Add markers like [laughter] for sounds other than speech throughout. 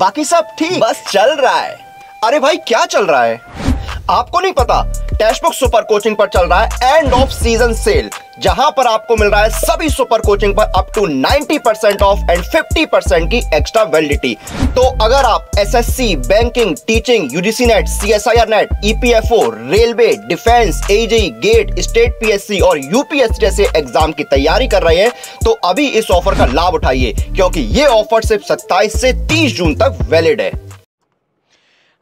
बाकी सब ठीक बस चल रहा है अरे भाई क्या चल रहा है आपको नहीं पता डैशबुक सुपर कोचिंग पर चल रहा है एंड ऑफ सीजन सेल जहां पर आपको मिल रहा है सभी सुपर कोचिंग पर up to 90 percent off and 50 percent की एक्स्ट्रा वैलिडिटी तो अगर आप SSC, banking teaching UGC NET CSIR NET EPFO railway defence AG GATE state PSC और यूपीएससी जैसे एग्जाम की तैयारी कर रहे हैं तो अभी इस ऑफर का लाभ उठाइए क्योंकि ये ऑफर सिर्फ सत्ताईस से तीस जून तक वैलिड है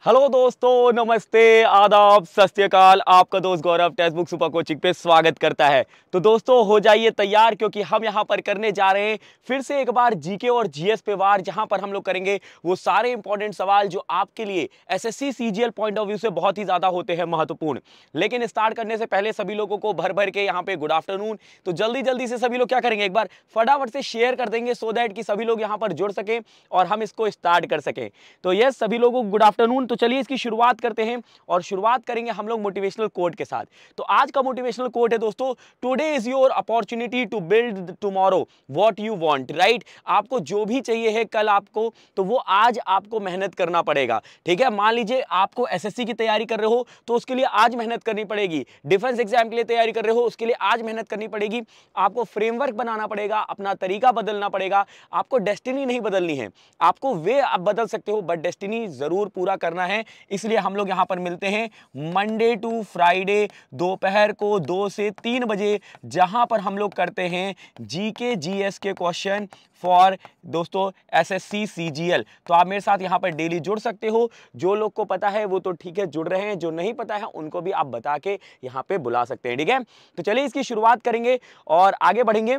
हेलो दोस्तों नमस्ते आदाब सत आपका दोस्त Gaurav Testbook super coaching पे स्वागत करता है तो दोस्तों हो जाइए तैयार क्योंकि हम यहाँ पर करने जा रहे हैं फिर से एक बार जीके और जीएस पे वार जहाँ पर हम लोग करेंगे वो सारे इंपॉर्टेंट सवाल जो आपके लिए SSC CGL point of view से बहुत ही ज़्यादा होते हैं महत्वपूर्ण लेकिन स्टार्ट करने से पहले सभी लोगों को भर भर के यहाँ पे गुड आफ्टरनून तो जल्दी जल्दी से सभी लोग क्या करेंगे एक बार फटाफट से शेयर कर देंगे सो दैट कि सभी लोग यहाँ पर जुड़ सकें और हम इसको स्टार्ट कर सकें तो यस सभी लोगों को गुड आफ्टरनून तो चलिए इसकी शुरुआत करते हैं और शुरुआत करेंगे हम लोग मोटिवेशनल कोर्ट के साथ तो आज का मोटिवेशनल कोर्ट है दोस्तों today is your opportunity to build tomorrow what you want right आपको जो भी चाहिए है कल आपको तो वो आज आपको मेहनत करना पड़ेगा ठीक है मान लीजिए आपको एस की तैयारी कर रहे हो तो उसके लिए आज मेहनत करनी पड़ेगी डिफेंस एग्जाम के लिए तैयारी कर रहे हो उसके लिए आज मेहनत करनी पड़ेगी आपको फ्रेमवर्क बनाना पड़ेगा अपना तरीका बदलना पड़ेगा आपको डेस्टिनी नहीं बदलनी है आपको वे आप बदल सकते हो बट डेस्टिनी ज़रूर पूरा करना करना है इसलिए हम लोग यहाँ पर मिलते हैं मंडे टू फ्राइडे दोपहर को दो से तीन बजे जहाँ पर हम लोग करते हैं जी के जी एस के क्वेश्चन फॉर दोस्तों S S C C G L तो आप मेरे साथ यहाँ पर डेली जुड़ सकते हो जो लोग को पता है वो तो ठीक है जुड़ रहे हैं जो नहीं पता है उनको भी आप बता के यहाँ पे बुला सकते हैं ठीक है तो चलिए इसकी शुरुआत करेंगे और आगे बढ़ेंगे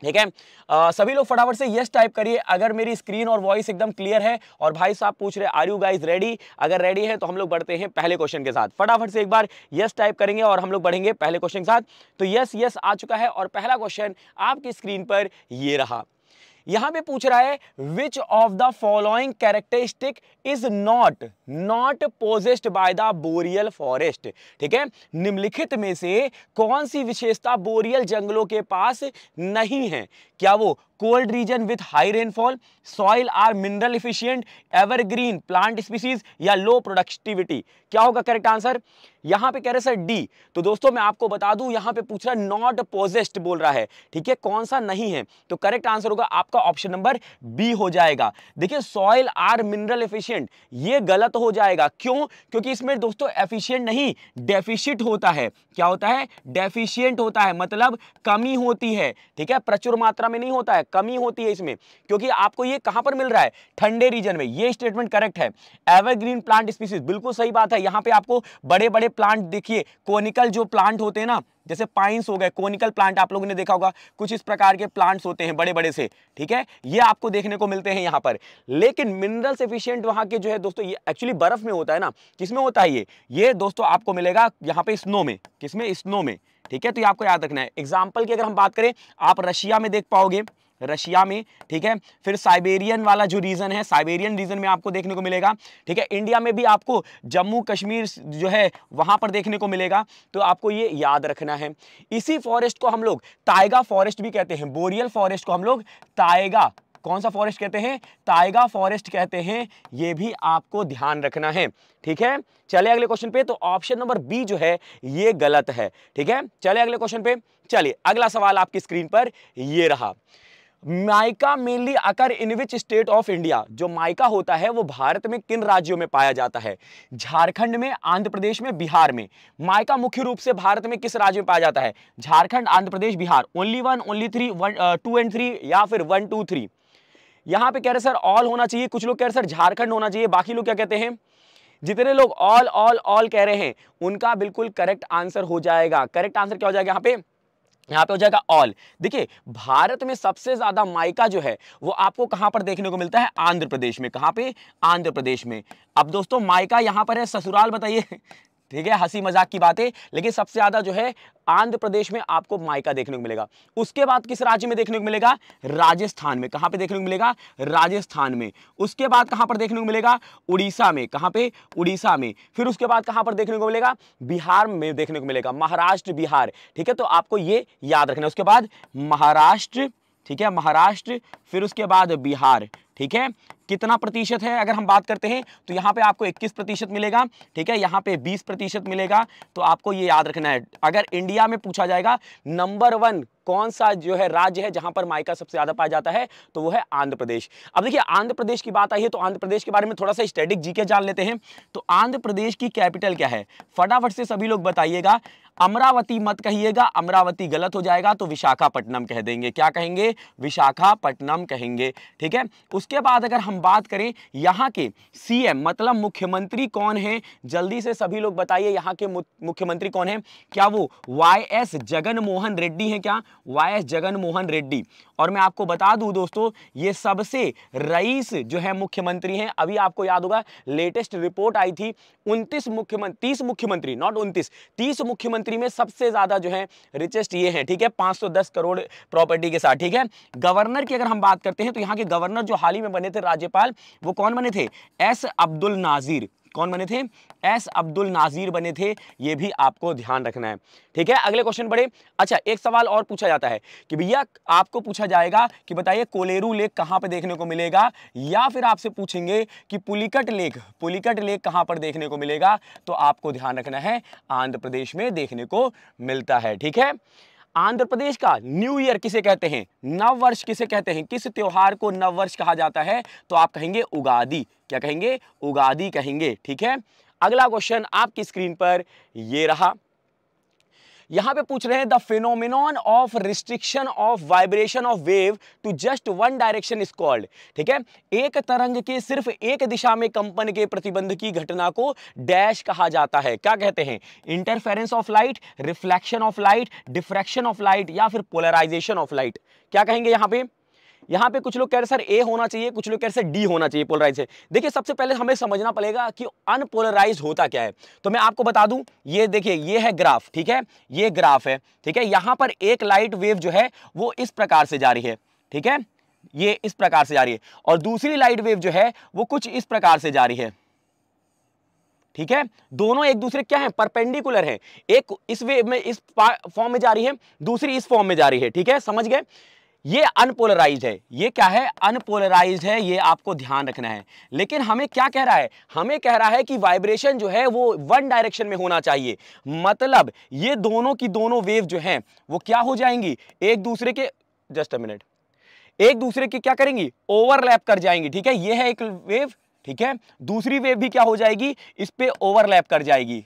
ठीक है आ, सभी लोग फटाफट से यस टाइप करिए अगर मेरी स्क्रीन और वॉइस एकदम क्लियर है और भाई साहब पूछ रहे आर यू गाइज रेडी अगर रेडी है तो हम लोग बढ़ते हैं पहले क्वेश्चन के साथ फटाफट से एक बार यस टाइप करेंगे और हम लोग बढ़ेंगे पहले क्वेश्चन के साथ तो यस यस आ चुका है और पहला क्वेश्चन आपकी स्क्रीन पर ये रहा यहां पे पूछ रहा है which of the following characteristic is not not possessed by the boreal forest ठीक है निम्नलिखित में से कौन सी विशेषता बोरियल जंगलों के पास नहीं है क्या वो cold region with high rainfall soil are mineral efficient evergreen plant species या लो प्रोडक्टिविटी क्या होगा करेक्ट आंसर यहाँ पे कह रहे सर डी तो दोस्तों मैं आपको बता दूं यहां पे पूछ रहा नॉट पोजेस्ट बोल रहा है ठीक है कौन सा नहीं है तो करेक्ट आंसर होगा आपका ऑप्शन नंबर बी हो जाएगा देखिए सॉइल आर मिनरल एफिशिएंट ये गलत हो जाएगा क्यों क्योंकि इसमें दोस्तों एफिशिएंट नहीं डेफिशिट होता है क्या होता है डेफिशियंट होता है मतलब कमी होती है ठीक है प्रचुर मात्रा में नहीं होता है कमी होती है इसमें क्योंकि आपको ये कहां पर मिल रहा है ठंडे रीजन में ये स्टेटमेंट करेक्ट है एवरग्रीन प्लांट स्पीसीज बिल्कुल सही बात है यहाँ पे आपको बड़े बड़े प्लांट देखिए कोनिकल जो प्लांट होते हैं ना जैसे पाइंस हो गए कोनिकल प्लांट आप लोगों ने देखा होगा कुछ इस प्रकार के प्लांट्स होते हैं बड़े बड़े से ठीक है ये आपको देखने को मिलते हैं यहाँ पर लेकिन मिनरल्स एफिशिएंट वहाँ के जो है दोस्तों ये एक्चुअली बर्फ में होता है ना किसमें होता है ये ये दोस्तों आपको मिलेगा यहाँ पे स्नो में किसमें स्नो में ठीक है तो ये आपको याद रखना है एग्जाम्पल की अगर हम बात करें आप रशिया में देख पाओगे रशिया में ठीक है फिर साइबेरियन वाला जो रीजन है साइबेरियन रीजन में आपको देखने को मिलेगा ठीक है इंडिया में भी आपको जम्मू कश्मीर जो है वहां पर देखने को मिलेगा तो आपको ये याद रखना है इसी फॉरेस्ट को हम लोग ताइगा फॉरेस्ट भी कहते हैं बोरियल फॉरेस्ट को हम लोग ताइगा कौन सा फॉरेस्ट कहते हैं ताइगा फॉरेस्ट कहते हैं ये भी आपको ध्यान रखना है ठीक है चले अगले क्वेश्चन पे तो ऑप्शन नंबर बी जो है ये गलत है ठीक है चले अगले क्वेश्चन पे चलिए अगला सवाल आपकी स्क्रीन पर ये रहा mica mainly occur in which state of India जो माइका होता है वो भारत में किन राज्यों में पाया जाता है झारखंड में आंध्र प्रदेश में बिहार में माइका मुख्य रूप से भारत में किस राज्य में पाया जाता है Jharkhand Andhra Pradesh Bihar only one only three one two and three या फिर वन टू थ्री यहाँ पे कह रहे सर ऑल होना चाहिए कुछ लोग कह रहे सर झारखंड होना चाहिए बाकी लोग क्या कहते हैं जितने लोग ऑल ऑल ऑल कह रहे हैं उनका बिल्कुल करेक्ट आंसर हो जाएगा करेक्ट आंसर क्या हो जाएगा यहाँ पे यहाँ पे हो जाएगा ऑल देखिए भारत में सबसे ज्यादा माइका जो है वो आपको कहां पर देखने को मिलता है आंध्र प्रदेश में कहां पे आंध्र प्रदेश में अब दोस्तों माइका यहां पर है ससुराल बताइए ठीक है हंसी मजाक की बात है लेकिन सबसे ज़्यादा जो है आंध्र प्रदेश में आपको माइका देखने को मिलेगा उसके बाद किस राज्य में देखने को मिलेगा राजस्थान में कहां पे देखने को मिलेगा राजस्थान में उसके बाद कहां पर देखने को मिलेगा उड़ीसा में कहां पे उड़ीसा में फिर उसके बाद कहां पर देखने को मिलेगा बिहार में देखने को मिलेगा महाराष्ट्र बिहार ठीक है तो आपको ये याद रखना उसके बाद महाराष्ट्र ठीक है महाराष्ट्र फिर उसके बाद बिहार ठीक है कितना प्रतिशत है अगर हम बात करते हैं तो यहाँ पे आपको 21 प्रतिशत मिलेगा ठीक है यहाँ पे 20 प्रतिशत मिलेगा तो आपको ये याद रखना है अगर इंडिया में पूछा जाएगा नंबर वन कौन सा जो है राज्य है जहां पर माइका सबसे ज़्यादा पाया जाता है तो वो है आंध्र प्रदेश अब देखिए आंध्र प्रदेश की बात आई है तो आंध्र प्रदेश के बारे में थोड़ा सा स्टेटिक जी जान लेते हैं तो आंध्र प्रदेश की कैपिटल क्या है फटाफट से सभी लोग बताइएगा अमरावती मत कहिएगा अमरावती गलत हो जाएगा तो विशाखापट्टनम कह देंगे क्या कहेंगे विशाखापट्टनम कहेंगे ठीक है उसके बाद अगर हम बात करें यहाँ के सीएम मतलब मुख्यमंत्री कौन है जल्दी से सभी लोग बताइए यहाँ के मुख्यमंत्री कौन है क्या वो वाई एस जगनमोहन रेड्डी हैं क्या वाई जगनमोहन रेड्डी और मैं आपको बता दूं दोस्तों ये सबसे रईस जो है मुख्यमंत्री हैं अभी आपको याद होगा लेटेस्ट रिपोर्ट आई थी उनतीस मुख्यमंत्री 30 मुख्यमंत्री नॉट उनतीस तीस मुख्यमंत्री में सबसे ज़्यादा जो है रिचेस्ट ये हैं ठीक है 510 करोड़ प्रॉपर्टी के साथ ठीक है गवर्नर की अगर हम बात करते हैं तो यहाँ के गवर्नर जो हाल ही में बने थे राज्यपाल वो कौन बने थे एस अब्दुल नाजीर कौन बने थे एस अब्दुल नाजीर बने थे ये भी आपको ध्यान रखना है ठीक है अगले क्वेश्चन पढ़े अच्छा एक सवाल और पूछा जाता है कि भैया आपको पूछा जाएगा कि बताइए कोलेरू लेक कहाँ पर देखने को मिलेगा या फिर आपसे पूछेंगे कि पुलिकट लेक पुलिकट लेक कहाँ पर देखने को मिलेगा तो आपको ध्यान रखना है आंध्र प्रदेश में देखने को मिलता है ठीक है आंध्र प्रदेश का न्यू ईयर किसे कहते हैं नव वर्ष किसे कहते हैं किस त्योहार को नव वर्ष कहा जाता है तो आप कहेंगे उगादी क्या कहेंगे उगादी कहेंगे ठीक है अगला क्वेश्चन आपकी स्क्रीन पर ये रहा यहां पे पूछ रहे हैं the phenomenon of restriction of vibration of wave to just one direction is called ठीक है एक तरंग के सिर्फ एक दिशा में कंपन के प्रतिबंध की घटना को डैश कहा जाता है क्या कहते हैं interference of light reflection of light diffraction of light या फिर पोलराइजेशन ऑफ लाइट क्या कहेंगे यहां पर यहाँ पे कुछ लोग कह रहे सर ए होना चाहिए कुछ लोग कह रहे डी होना चाहिए पोलराइज है देखिए सबसे पहले हमें समझना पड़ेगा कि अनपोलराइज होता क्या है तो मैं आपको बता दूं ये देखिए ये है ग्राफ ठीक है ये ग्राफ है ठीक है यहाँ पर एक लाइट वेव जो है वो इस प्रकार से जा रही है ठीक है ये इस प्रकार से जा रही है और दूसरी लाइट वेव जो है वो कुछ इस प्रकार से जा रही है ठीक है दोनों एक दूसरे क्या है परपेंडिकुलर है एक इस वे में इस फॉर्म में जा रही है दूसरी इस फॉर्म में जा रही है ठीक है समझ गए ये अनपोलराइज है ये क्या है अनपोलराइज है ये आपको ध्यान रखना है लेकिन हमें क्या कह रहा है हमें कह रहा है कि वाइब्रेशन जो है वो वन डायरेक्शन में होना चाहिए मतलब ये दोनों की दोनों वेव जो हैं वो क्या हो जाएंगी एक दूसरे के जस्ट अ मिनट एक दूसरे की क्या करेंगी ओवरलैप कर जाएंगी ठीक है ये है एक वेव ठीक है दूसरी वेव भी क्या हो जाएगी इस पर ओवरलैप कर जाएगी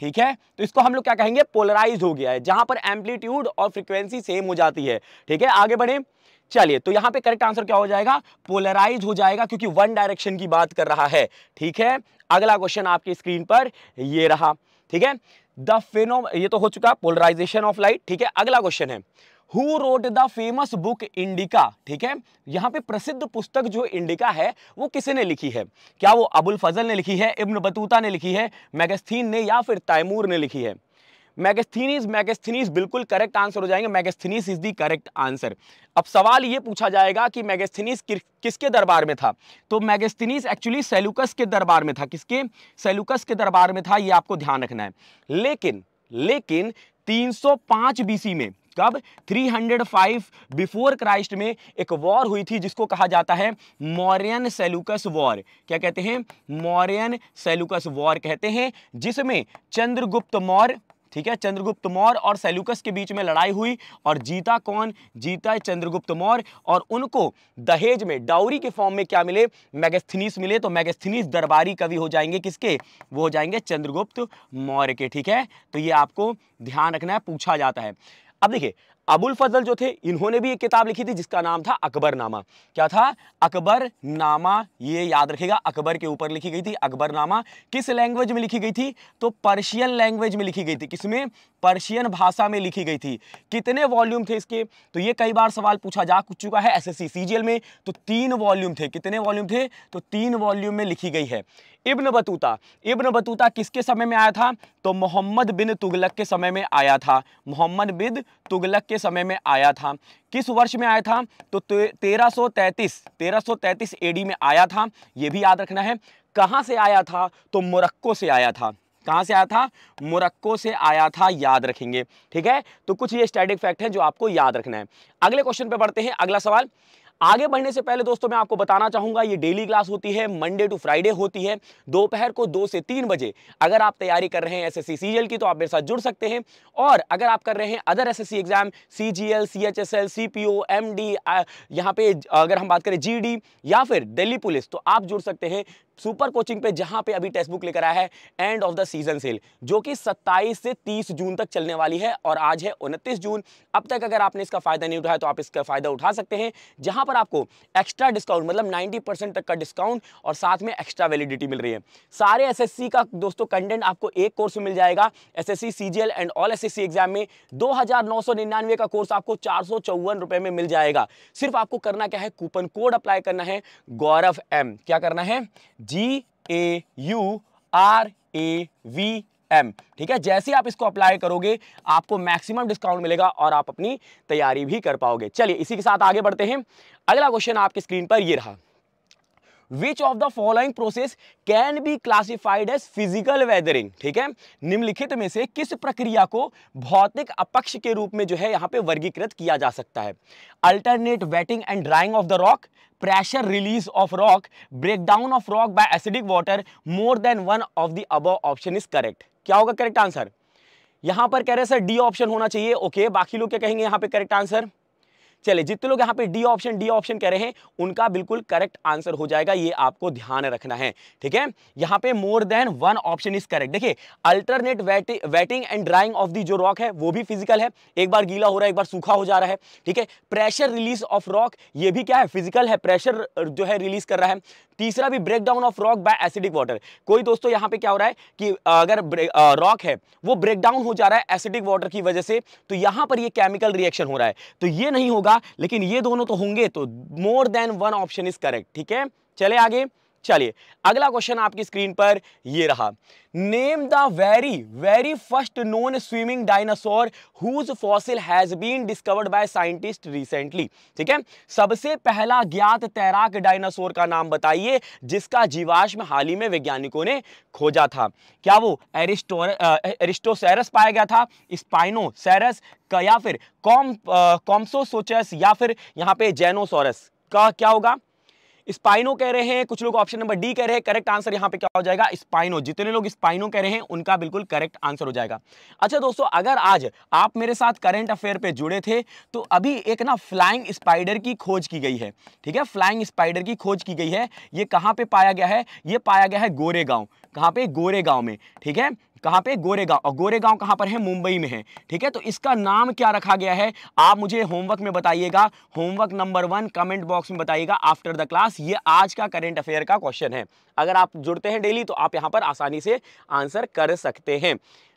ठीक है तो इसको हम लोग क्या कहेंगे पोलराइज हो गया है जहां पर एम्पलीट्यूड और फ्रिक्वेंसी सेम हो जाती है ठीक है आगे बढ़े चलिए तो यहाँ पे करेक्ट आंसर क्या हो जाएगा पोलराइज हो जाएगा क्योंकि वन डायरेक्शन की बात कर रहा है ठीक है अगला क्वेश्चन आपकी स्क्रीन पर ये रहा ठीक है द फेनो ये तो हो चुका पोलराइजेशन ऑफ लाइट ठीक है अगला क्वेश्चन है who wrote the famous book Indica ठीक है यहाँ पे प्रसिद्ध पुस्तक जो इंडिका है वो किसी ने लिखी है क्या वो अबुल फजल ने लिखी है इब्न बतूता ने लिखी है मैगस्थीन ने या फिर तैमूर ने लिखी है मैगस्थीनीज मैगस्थीनीज बिल्कुल करेक्ट आंसर हो जाएंगे Megasthenes is the correct answer अब सवाल ये पूछा जाएगा कि मैगस्थीनीस कि, किसके दरबार में था तो मैगस्थीनीस एक्चुअली सेलुकस के दरबार में था किसके सेलुकस के दरबार में था ये आपको ध्यान रखना है लेकिन लेकिन 305 बीसी में कब 305 बिफोर क्राइस्ट में एक वॉर हुई थी जिसको कहा जाता है मौर्यन सेलुकस वॉर क्या कहते हैं मौर्यन सेलुकस वॉर कहते हैं जिसमें चंद्रगुप्त मौर्य ठीक है चंद्रगुप्त मौर्य और सेलुकस के बीच में लड़ाई हुई और जीता कौन जीता है चंद्रगुप्त मौर्य और उनको दहेज में डाउरी के फॉर्म में क्या मिले मैगस्थनीस मिले तो मैगस्थनीस दरबारी कवि हो जाएंगे किसके वो हो जाएंगे चंद्रगुप्त मौर्य के ठीक है तो ये आपको ध्यान रखना है पूछा जाता है अब देखिए अबुल फजल जो थे इन्होंने भी एक किताब लिखी थी जिसका नाम था अकबरनामा क्या था अकबरनामा ये याद रखेगा अकबर के ऊपर लिखी गई थी अकबरनामा किस लैंग्वेज में लिखी गई थी तो पर्शियन लैंग्वेज में लिखी गई थी किसमें पर्शियन भाषा में लिखी गई थी कितने वॉल्यूम थे इसके तो ये कई बार सवाल पूछा जा चुका है एसएससी सीजीएल में तो तीन वॉल्यूम थे कितने वॉल्यूम थे तो तीन वॉल्यूम में लिखी गई है इब्न बतूता इब्न बतूता किसके समय में आया था तो मोहम्मद बिन तुगलक के समय में आया था मोहम्मद बिन तुगलक के समय में आया था किस वर्ष में आया था तो तेरह सौ तैतीस तेरह सौ तैंतीस एडी में आया था ये भी याद रखना है कहाँ से आया था तो मोरक्को से आया था कहाँ से आया था मोरक्को से आया था याद रखेंगे ठीक है तो कुछ ये स्टैटिक फैक्ट है जो आपको याद रखना है अगले क्वेश्चन पे बढ़ते हैं अगला सवाल आगे बढ़ने से पहले दोस्तों मैं आपको बताना चाहूंगा ये डेली क्लास होती है मंडे टू फ्राइडे होती है दोपहर को दो से तीन बजे अगर आप तैयारी कर रहे हैं एसएससी सीजीएल की तो आप मेरे साथ जुड़ सकते हैं और अगर आप कर रहे हैं other SSC exam CGL CHSL CPO MD यहां पे अगर हम बात करें जी या फिर दिल्ली पुलिस तो आप जुड़ सकते हैं सुपर कोचिंग पे जहां पे अभी टेक्स्ट बुक लेकर आया है end of the season sale जो कि 27 से 30 जून तक चलने वाली है और आज है 29 जून अब तक अगर आपने इसका फायदा नहीं उठाया तो आप इसका फायदा उठा सकते हैं जहां पर आपको एक्स्ट्रा डिस्काउंट मतलब 90 तक का डिस्काउंट और साथ में एक्स्ट्रा वैलिडिटी मिल रही है सारे एस का दोस्तों कंटेंट आपको एक कोर्स में मिल जाएगा S S and all S exam में दो का कोर्स आपको चार रुपए में मिल जाएगा सिर्फ आपको करना क्या है कूपन कोड अप्लाई करना है गौरव एम क्या करना है G A U R A V M ठीक है जैसे आप इसको अप्लाई करोगे आपको मैक्सिमम डिस्काउंट मिलेगा और आप अपनी तैयारी भी कर पाओगे चलिए इसी के साथ आगे बढ़ते हैं अगला क्वेश्चन आपकी स्क्रीन पर ये रहा which of the following process can be classified as physical weathering ठीक है निम्नलिखित में से किस प्रक्रिया को भौतिक अपक्ष के रूप में जो है यहाँ पे वर्गीकृत किया जा सकता है alternate wetting and drying of the rock pressure release of rock break down of rock by acidic water more than one of the above option is correct क्या होगा करेक्ट आंसर यहां पर कह रहे सर डी ऑप्शन होना चाहिए okay बाकी लोग क्या कहेंगे यहां पे करेक्ट आंसर चले जितने लोग यहाँ पे डी ऑप्शन डी ऑप्शन कह रहे हैं उनका बिल्कुल करेक्ट आंसर हो जाएगा ये आपको ध्यान रखना है ठीक है यहाँ पे more than one option is correct देखिए alternate wetting and drying of the जो रॉक है वो भी फिजिकल है एक बार गीला हो रहा है एक बार सूखा हो जा रहा है ठीक है प्रेशर रिलीज ऑफ रॉक ये भी क्या है फिजिकल है प्रेशर जो है रिलीज कर रहा है तीसरा भी break down of rock by acidic water कोई दोस्तों यहां पे क्या हो रहा है कि अगर रॉक है वो ब्रेक डाउन हो जा रहा है एसिडिक वाटर की वजह से तो यहां पर ये केमिकल रिएक्शन हो रहा है तो ये नहीं होगा लेकिन ये दोनों तो होंगे तो more than one option is correct ठीक है चले आगे चलिए अगला क्वेश्चन आपकी स्क्रीन पर ये रहा name the very very first known swimming dinosaur whose fossil has been discovered by scientist recently ठीक है सबसे पहला ज्ञात तैराक डायनासोर का नाम बताइए जिसका जीवाश्म हाल ही में वैज्ञानिकों ने खोजा था क्या वो एरिस्टोर एरिस्टोसेरस पाया गया था स्पाइनोसैरस का या फिर कॉम कॉम्सोसोचस या फिर यहाँ पे जेनोसोरस का क्या होगा स्पाइनो कह रहे हैं कुछ लोग ऑप्शन नंबर डी कह रहे हैं करेक्ट आंसर यहां पे क्या हो जाएगा स्पाइनो जितने लोग स्पाइनो कह रहे हैं उनका बिल्कुल करेक्ट आंसर हो जाएगा अच्छा दोस्तों अगर आज आप मेरे साथ करंट अफेयर पे जुड़े थे तो अभी एक ना फ्लाइंग स्पाइडर की खोज की गई है ठीक है फ्लाइंग स्पाइडर की खोज की गई है ये कहाँ पे पाया गया है ये पाया गया है गोरेगांव कहाँ पे गोरेगांव में ठीक है कहाँ पे गोरेगांव और गोरेगांव कहाँ पर है मुंबई में है ठीक है तो इसका नाम क्या रखा गया है आप मुझे होमवर्क में बताइएगा homework number one comment box में बताइएगा आफ्टर द क्लास ये आज का करेंट अफेयर का क्वेश्चन है अगर आप जुड़ते हैं डेली तो आप यहाँ पर आसानी से आंसर कर सकते हैं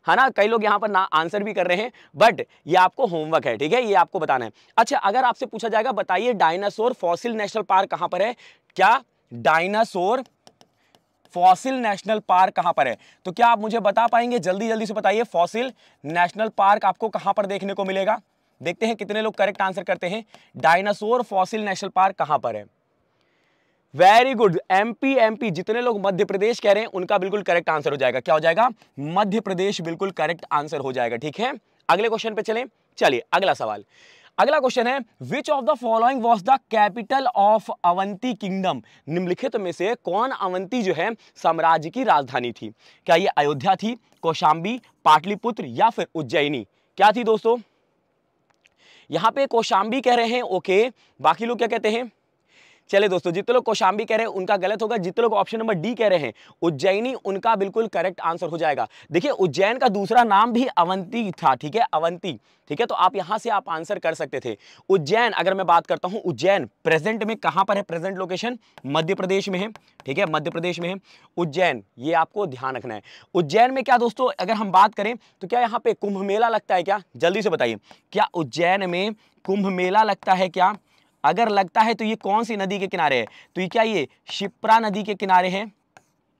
है ना कई लोग यहाँ पर ना आंसर भी कर रहे हैं बट ये आपको होमवर्क है ठीक है ये आपको बताना है अच्छा अगर आपसे पूछा जाएगा बताइए डायनासोर फॉसिल नेशनल पार्क कहाँ पर है क्या डायनासोर फॉसिल नेशनल पार्क कहां पर है तो क्या आप मुझे बता पाएंगे जल्दी जल्दी से बताइए फॉसिल नेशनल पार्क आपको कहां पर देखने को मिलेगा देखते हैं कितने लोग करेक्ट आंसर करते हैं डायनासोर फॉसिल नेशनल पार्क कहां पर है वेरी गुड एमपी एमपी जितने लोग मध्य प्रदेश कह रहे हैं उनका बिल्कुल करेक्ट आंसर हो जाएगा क्या हो जाएगा मध्य प्रदेश बिल्कुल करेक्ट आंसर हो जाएगा ठीक है अगले क्वेश्चन पे चलें चलिए अगला सवाल अगला क्वेश्चन है which of the following was the capital of Avanti kingdom निम्नलिखित में से कौन अवंती जो है साम्राज्य की राजधानी थी क्या ये अयोध्या थी कौशाम्बी पाटलिपुत्र या फिर उज्जैनी क्या थी दोस्तों यहां पे कौशाम्बी कह रहे हैं ओके बाकी लोग क्या कहते हैं चले दोस्तों जितने लोग कौशाम्बी कह रहे हैं उनका गलत होगा जितने लोग ऑप्शन नंबर डी कह रहे हैं उज्जैनी उनका बिल्कुल करेक्ट आंसर हो जाएगा देखिए उज्जैन का दूसरा नाम भी अवंती था ठीक है अवंती ठीक है तो आप यहां से आप आंसर कर सकते थे उज्जैन अगर मैं बात करता हूं उज्जैन प्रेजेंट में कहां पर है प्रेजेंट लोकेशन मध्य प्रदेश में है ठीक है मध्य प्रदेश में है उज्जैन ये आपको ध्यान रखना है उज्जैन में क्या दोस्तों अगर हम बात करें तो क्या यहाँ पे कुंभ मेला लगता है क्या जल्दी से बताइए क्या उज्जैन में कुंभ मेला लगता है क्या अगर लगता है तो ये कौन सी नदी के किनारे है तो ये क्या ये शिप्रा नदी के किनारे है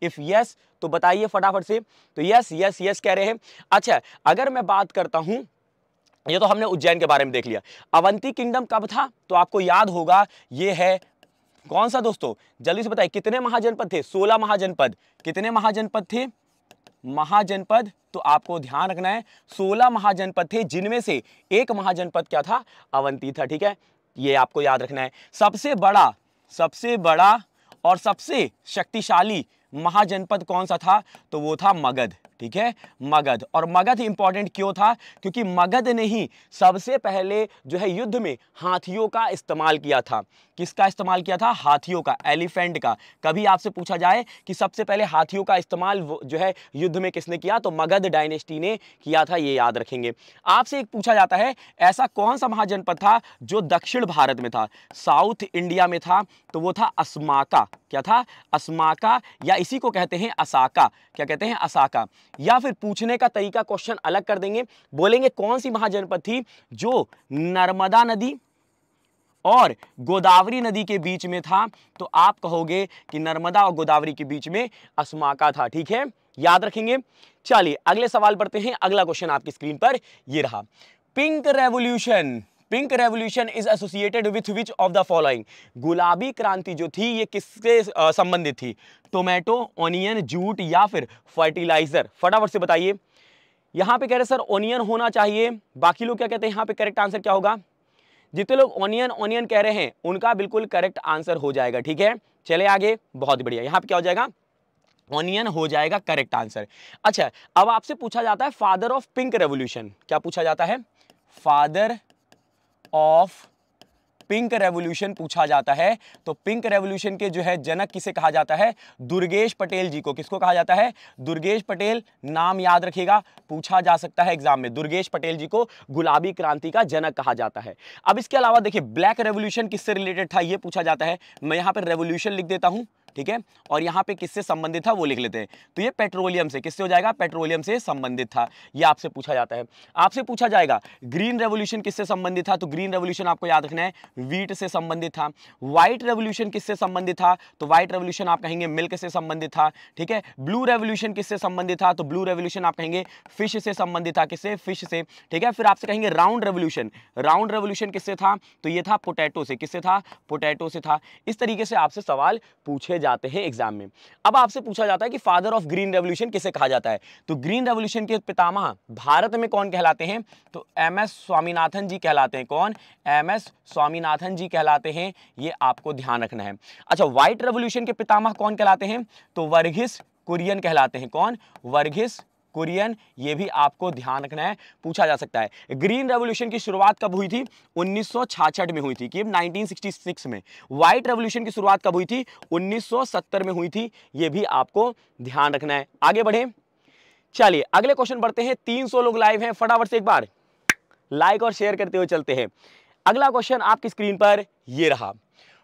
इफ़ यस तो बताइए फटाफट से तो यस यस यस कह रहे हैं अच्छा अगर मैं बात करता हूं ये तो हमने उज्जैन के बारे में देख लिया अवंती किंगडम कब था तो आपको याद होगा ये है कौन सा दोस्तों जल्दी से बताइए कितने महाजनपद थे सोलह महाजनपद कितने महाजनपद थे महाजनपद तो आपको ध्यान रखना है सोलह महाजनपद थे जिनमें से एक महाजनपद क्या था अवंती था ठीक है ये आपको याद रखना है सबसे बड़ा सबसे बड़ा और सबसे शक्तिशाली महाजनपद कौन सा था तो वो था मगध ठीक है मगध और मगध इंपॉर्टेंट क्यों था क्योंकि मगध ने ही सबसे पहले जो है युद्ध में हाथियों का इस्तेमाल किया था किसका इस्तेमाल किया था हाथियों का एलिफेंट का कभी आपसे पूछा जाए कि सबसे पहले हाथियों का इस्तेमाल जो है युद्ध में किसने किया तो मगध डायनेस्टी ने किया था ये याद रखेंगे आपसे एक पूछा जाता है ऐसा कौन सा महाजनपद था जो दक्षिण भारत में था साउथ इंडिया में था तो वो था अस्माका क्या था अस्माका या इसी को कहते हैं असाका क्या कहते हैं असाका या फिर पूछने का तरीका क्वेश्चन अलग कर देंगे बोलेंगे कौन सी महाजनपद थी जो नर्मदा नदी और गोदावरी नदी के बीच में था तो आप कहोगे कि नर्मदा और गोदावरी के बीच में अस्माका था ठीक है याद रखेंगे चलिए अगले सवाल पढ़ते हैं अगला क्वेश्चन आपकी स्क्रीन पर ये रहा pink revolution pink revolution is associated with which of the following गुलाबी क्रांति जो थी ये किससे संबंधित थी टोमेटो ऑनियन जूट या फिर फर्टिलाइजर फटाफट से बताइए यहाँ पे कह रहे सर ऑनियन होना चाहिए बाकी लोग क्या कहते हैं यहाँ पे करेक्ट आंसर क्या होगा जितने लोग ऑनियन ऑनियन कह रहे हैं उनका बिल्कुल करेक्ट आंसर हो जाएगा ठीक है चले आगे बहुत बढ़िया यहाँ पे क्या हो जाएगा ऑनियन हो जाएगा करेक्ट आंसर अच्छा अब आपसे पूछा जाता है फादर ऑफ पिंक रेवोल्यूशन क्या पूछा जाता है फादर ऑफ पिंक रेवोल्यूशन पूछा जाता है तो पिंक रेवोल्यूशन के जो है जनक किसे कहा जाता है दुर्गेश पटेल जी को किसको कहा जाता है दुर्गेश पटेल नाम याद रखिएगा पूछा जा सकता है एग्जाम में दुर्गेश पटेल जी को गुलाबी क्रांति का जनक कहा जाता है अब इसके अलावा देखिए ब्लैक रेवोल्यूशन किससे रिलेटेड था यह पूछा जाता है मैं यहां पर रेवोल्यूशन लिख देता हूं ठीक है और यहाँ पे किससे संबंधित था वो लिख लेते हैं तो ये पेट्रोलियम से किससे हो जाएगा पेट्रोलियम से संबंधित था ये आपसे पूछा जाता है आपसे पूछा जाएगा ग्रीन रेवोल्यूशन किससे संबंधित था तो ग्रीन रेवोल्यूशन आपको याद रखना है वीट से संबंधित था व्हाइट रेवोल्यूशन किससे संबंधित था तो व्हाइट रेवोल्यूशन आप कहेंगे मिल्क से संबंधित था ठीक है ब्लू रेवोल्यूशन किससे संबंधित था तो ब्लू रेवोल्यूशन आप कहेंगे फिश से संबंधित था किससे फिश से ठीक है फिर आपसे कहेंगे राउंड रेवोल्यूशन राउंड रेवोल्यूशन किससे था तो ये था पोटैटो से किससे था पोटैटो से था इस तरीके से आपसे सवाल पूछे जाते हैं एग्जाम में अब आपसे पूछा जाता है कि फादर ऑफ ग्रीन रेवोल्यूशन किसे कहा जाता है तो ग्रीन रेवोल्यूशन के पितामह भारत में कौन कहलाते हैं तो एम एस स्वामीनाथन जी कहलाते हैं कौन एम एस स्वामीनाथन जी कहलाते हैं ये आपको ध्यान रखना है अच्छा व्हाइट रेवोल्यूशन के पितामह कौन कहलाते हैं तो वर्गिस कुरियन कहलाते हैं कौन वर्गिस कुरियन ये भी आपको ध्यान रखना है पूछा जा सकता है ग्रीन रेवोल्यूशन की शुरुआत कब हुई थी उन्नीस में हुई थी कि 1966 में व्हाइट रेवोल्यूशन की शुरुआत कब हुई थी 1970 में हुई थी ये भी आपको ध्यान रखना है आगे बढ़े चलिए अगले क्वेश्चन बढ़ते हैं 300 लोग लाइव हैं फटाफट से एक बार लाइक और शेयर करते हुए चलते हैं अगला क्वेश्चन आपकी स्क्रीन पर यह रहा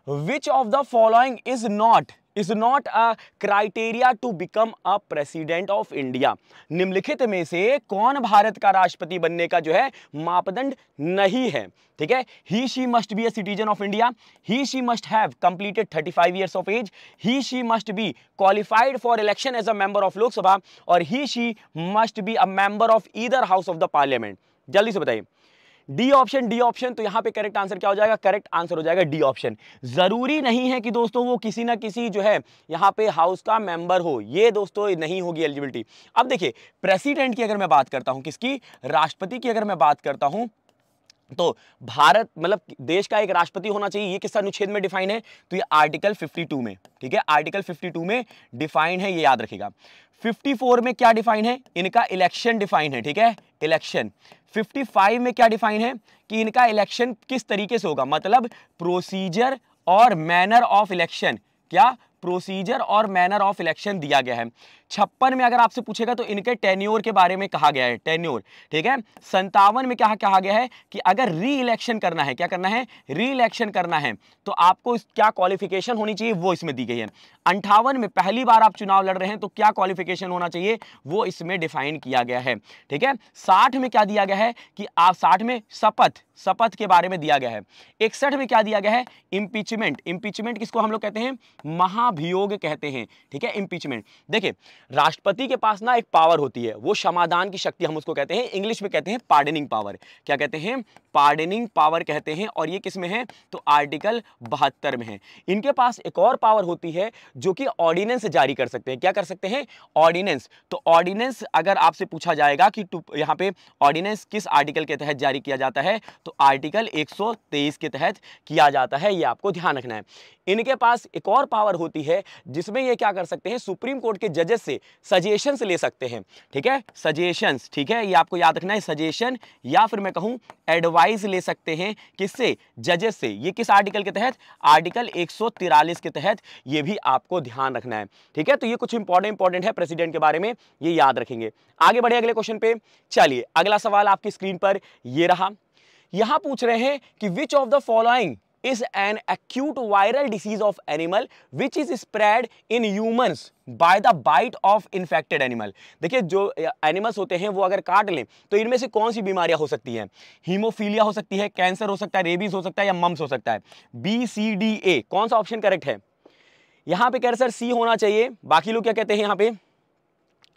which of the following is not is not a criteria to become a president of India निम्नलिखित में से कौन भारत का राष्ट्रपति बनने का जो है मापदंड नहीं है ठीक है he she must be a citizen of India he she must have completed 35 years of age he she must be qualified for election as a member of Lok Sabha और he she must be a member of either house of the parliament जल्दी से बताइए D option D option तो यहाँ पे correct answer क्या हो जाएगा करेक्ट आंसर हो जाएगा डी ऑप्शन जरूरी नहीं है कि दोस्तों वो किसी ना किसी जो है यहाँ पे हाउस का मेंबर हो ये दोस्तों नहीं होगी एलिजिबिलिटी अब देखिए प्रेसिडेंट की अगर मैं बात करता हूँ किसकी राष्ट्रपति की अगर मैं बात करता हूँ तो भारत मतलब देश का एक राष्ट्रपति होना चाहिए ये किस अनुच्छेद में डिफाइन है तो ये आर्टिकल 52 में ठीक है आर्टिकल 52 में डिफाइन है ये याद रखिएगा 54 में क्या डिफाइन है इनका इलेक्शन डिफाइन है ठीक है इलेक्शन 55 में क्या डिफाइन है कि इनका इलेक्शन किस तरीके से होगा मतलब प्रोसीजर और मैनर ऑफ इलेक्शन क्या प्रोसीजर और मैनर ऑफ इलेक्शन दिया गया है छप्पन में अगर आपसे पूछेगा तो इनके टेन्योर के बारे में कहा गया है टेन्योर ठीक है संतावन में क्या कहा गया है कि अगर री इलेक्शन करना है क्या करना है री इलेक्शन करना है तो आपको क्या क्वालिफिकेशन होनी चाहिए वो इसमें दी गई है अंठावन में पहली बार आप चुनाव लड़ रहे हैं तो क्या क्वालिफिकेशन होना चाहिए वो इसमें डिफाइन किया गया है ठीक है साठ में क्या दिया गया है कि आप साठ में शपथ शपथ के बारे में दिया गया है इकसठ में क्या दिया गया है इंपीचमेंट इंपीचमेंट किसको हम लोग कहते हैं महाभियोग कहते हैं ठीक है इम्पीचमेंट देखिए राष्ट्रपति के पास ना एक पावर होती है वो समाधान की शक्ति हम उसको कहते हैं इंग्लिश में कहते हैं पार्डनिंग पावर क्या कहते हैं पार्डनिंग पावर कहते हैं और ये किस में है तो आर्टिकल बहत्तर में है इनके पास एक और पावर होती है जो कि ऑर्डिनेंस जारी कर सकते हैं क्या कर सकते हैं ऑर्डिनेंस तो ऑर्डिनेंस अगर आपसे पूछा जाएगा कि यहाँ पे ऑर्डिनेंस किस आर्टिकल के तहत जारी किया जाता है तो आर्टिकल एक के तहत किया जाता है ये आपको ध्यान रखना है इनके पास एक और पावर होती है जिसमें ये क्या कर सकते हैं सुप्रीम कोर्ट के जजेस से सजेशन ले सकते हैं ठीक है सजेशन ठीक है ये आपको याद रखना है सजेशन या फिर मैं कहूँ एडवाइस ले सकते हैं किससे जजेस से ये किस आर्टिकल के तहत आर्टिकल एक के तहत ये भी आपको ध्यान रखना है ठीक है तो ये कुछ इंपॉर्टेंट इंपॉर्टेंट है प्रेसिडेंट के बारे में ये याद रखेंगे आगे बढ़े अगले क्वेश्चन पे चलिए अगला सवाल आपकी स्क्रीन पर ये रहा यहां पूछ रहे हैं कि which of the following is an acute viral disease of animal which is spread in humans by the bite of infected animal देखिए जो एनिमल्स होते हैं वो अगर काट लें तो इनमें से कौन सी बीमारियां हो सकती हैं हीमोफीलिया हो सकती है कैंसर हो सकता है रेबीज हो सकता है या मम्स हो सकता है बी सी डी ए कौन सा ऑप्शन करेक्ट है यहाँ पे कह रहे सर सी होना चाहिए बाकी लोग क्या कहते हैं यहाँ पे